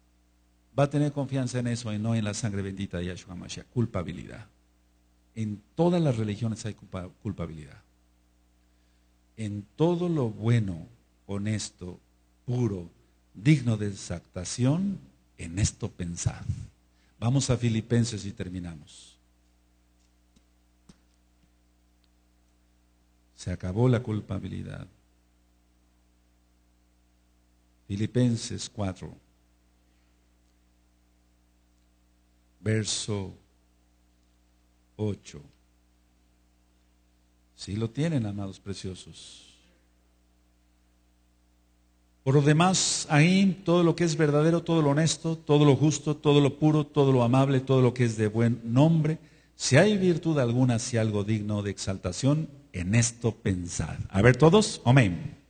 Va a tener confianza en eso y no en la sangre bendita de Yahshua Mashiach. Culpabilidad. En todas las religiones hay culpabilidad. En todo lo bueno, honesto puro, digno de exaltación, en esto pensad. Vamos a Filipenses y terminamos. Se acabó la culpabilidad. Filipenses 4, verso 8. Si lo tienen, amados preciosos. Por lo demás, ahí todo lo que es verdadero, todo lo honesto, todo lo justo, todo lo puro, todo lo amable, todo lo que es de buen nombre, si hay virtud alguna, si algo digno de exaltación, en esto pensad. A ver todos, amén.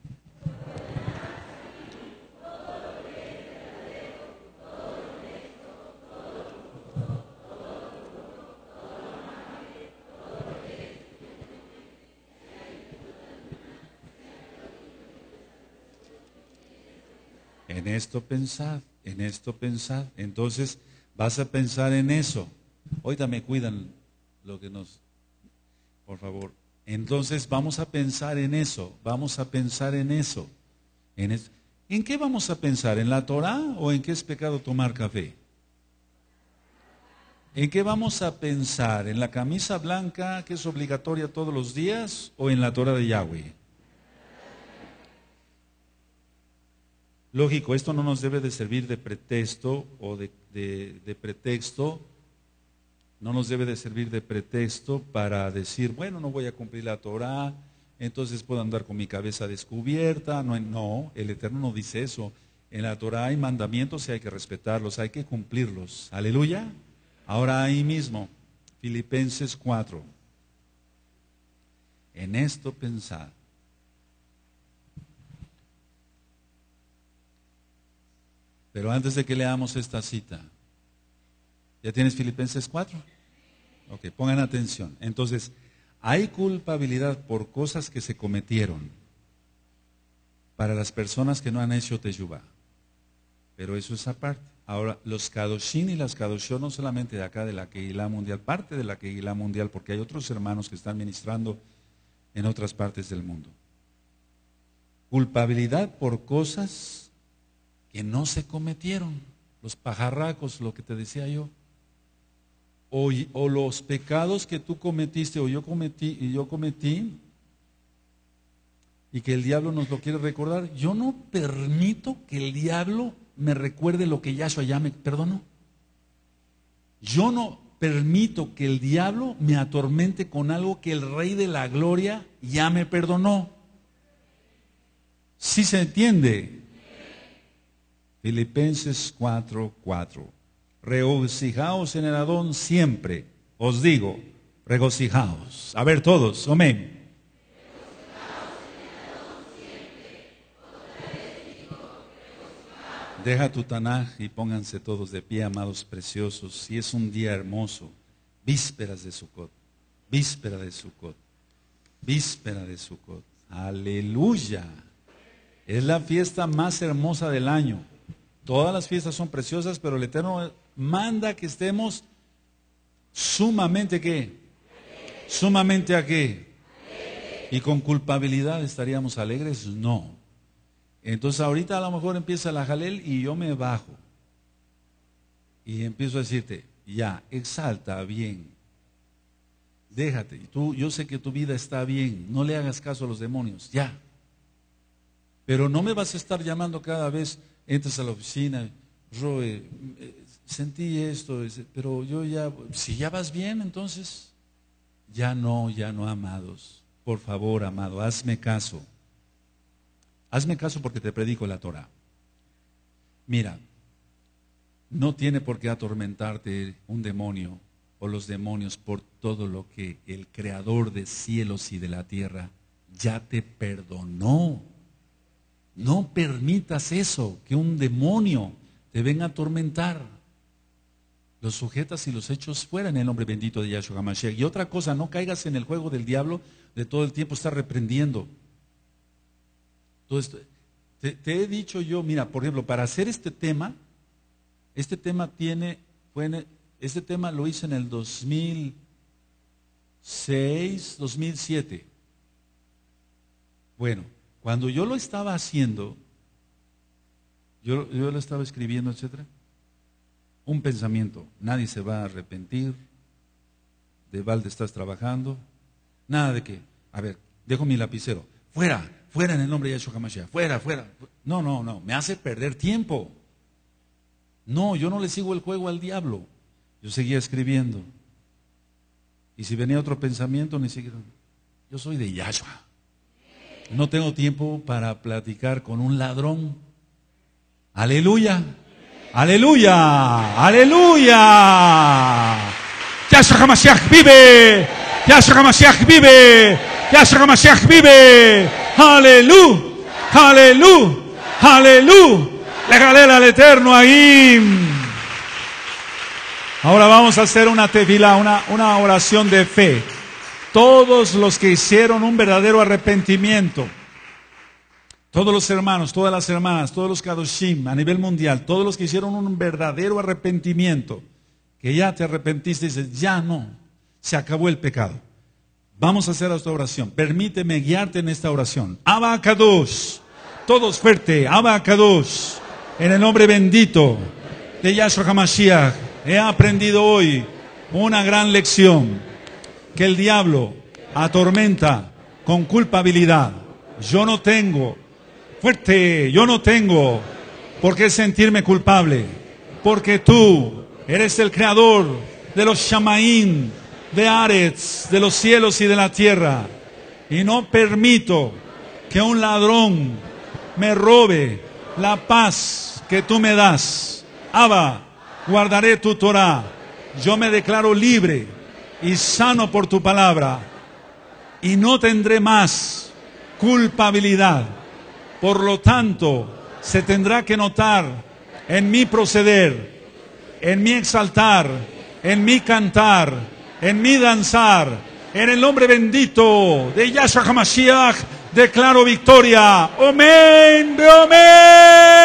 en esto pensad, en esto pensad. Entonces vas a pensar en eso. Ahorita me cuidan lo que nos... Por favor. Entonces vamos a pensar en eso, vamos a pensar en eso. ¿En, ¿en qué vamos a pensar? ¿En la Torah o en qué es pecado tomar café? ¿En qué vamos a pensar? ¿En la camisa blanca que es obligatoria todos los días o en la Torah de Yahweh? Lógico, esto no nos debe de servir de pretexto o de, pretexto, no nos debe de servir de pretexto para decir, bueno, no voy a cumplir la Torah, entonces puedo andar con mi cabeza descubierta. No, no, el Eterno no dice eso. En la Torah hay mandamientos y hay que respetarlos, hay que cumplirlos. Aleluya. Ahora ahí mismo, Filipenses 4. En esto pensad Pero antes de que leamos esta cita, ¿ya tienes Filipenses 4? Ok, pongan atención. Entonces, hay culpabilidad por cosas que se cometieron para las personas que no han hecho teyubá. Pero eso es aparte. Ahora, los Kadoshin y las kadoshó no solamente de acá de la Keilah Mundial, parte de la Keilah Mundial, porque hay otros hermanos que están ministrando en otras partes del mundo. Culpabilidad por cosas que no se cometieron, los pajarracos, lo que te decía yo, o, los pecados que tú cometiste o yo cometí y yo cometí, y que el diablo nos lo quiere recordar, yo no permito que el diablo me recuerde lo que Yahshua ya me perdonó. Yo no permito que el diablo me atormente con algo que el Rey de la Gloria ya me perdonó. Si se entiende, Filipenses 4, 4. Regocijaos en el Adón siempre. Os digo, regocijaos. A ver todos, amén. Deja tu Tanaj y pónganse todos de pie, amados preciosos. si es un día hermoso, vísperas de Sucot, víspera de Sucot, víspera de Sucot. Aleluya. Es la fiesta más hermosa del año. Todas las fiestas son preciosas, pero el Eterno manda que estemos sumamente qué? Sumamente a qué? ¿Y con culpabilidad estaríamos alegres? No. Entonces ahorita a lo mejor empieza la jalel y yo me bajo. Y empiezo a decirte, ya, exalta bien. Déjate. tú, yo sé que tu vida está bien. No le hagas caso a los demonios. Ya. Pero no me vas a estar llamando cada vez entras a la oficina, Roe, eh, sentí esto, pero yo ya, si ya vas bien, entonces, ya no, ya no, amados. Por favor, amado, hazme caso. Hazme caso porque te predico la Torah. Mira, no tiene por qué atormentarte un demonio o los demonios por todo lo que el creador de cielos y de la tierra ya te perdonó. No permitas eso, que un demonio te venga a atormentar. Los sujetas y los hechos fuera en el nombre bendito de Yahshua HaMashiach. Y otra cosa, no caigas en el juego del diablo de todo el tiempo estar reprendiendo. te, he dicho yo, mira, por ejemplo, para hacer este tema, este tema tiene, este tema lo hice en el 2006, 2007. Bueno, cuando yo lo estaba haciendo, yo, lo estaba escribiendo, etc. un pensamiento, nadie se va a arrepentir, de balde estás trabajando, nada de que, a ver, dejo mi lapicero, fuera, fuera en el nombre de Yahshua Hamashiach, fuera, fuera. No, no, no, me hace perder tiempo. No, yo no le sigo el juego al diablo. Yo seguía escribiendo. Y si venía otro pensamiento, ni siquiera. Yo soy de Yahshua. No tengo tiempo para platicar con un ladrón. Aleluya. Aleluya. Aleluya. Yahshua HaMashiach vive. Yahshua HaMashiach vive. Yahshua HaMashiach vive. Aleluya. Aleluya. Aleluya. Le galera al Eterno ahí. Ahora vamos a hacer una tefila, una, una oración de fe todos los que hicieron un verdadero arrepentimiento, todos los hermanos, todas las hermanas, todos los kadoshim a nivel mundial, todos los que hicieron un verdadero arrepentimiento, que ya te arrepentiste y dices, ya no, se acabó el pecado. Vamos a hacer esta oración. Permíteme guiarte en esta oración. Kadosh, todos fuerte, Kadosh, en el nombre bendito de Yahshua HaMashiach, he aprendido hoy una gran lección que el diablo atormenta con culpabilidad. Yo no tengo, fuerte, yo no tengo por qué sentirme culpable, porque tú eres el creador de los Shamaín, de Aretz, de los cielos y de la tierra. Y no permito que un ladrón me robe la paz que tú me das. Abba, guardaré tu Torah. Yo me declaro libre y sano por tu palabra y no tendré más culpabilidad. Por lo tanto, se tendrá que notar en mi proceder, en mi exaltar, en mi cantar, en mi danzar. En el nombre bendito de Yahshua HaMashiach declaro victoria. de Omen!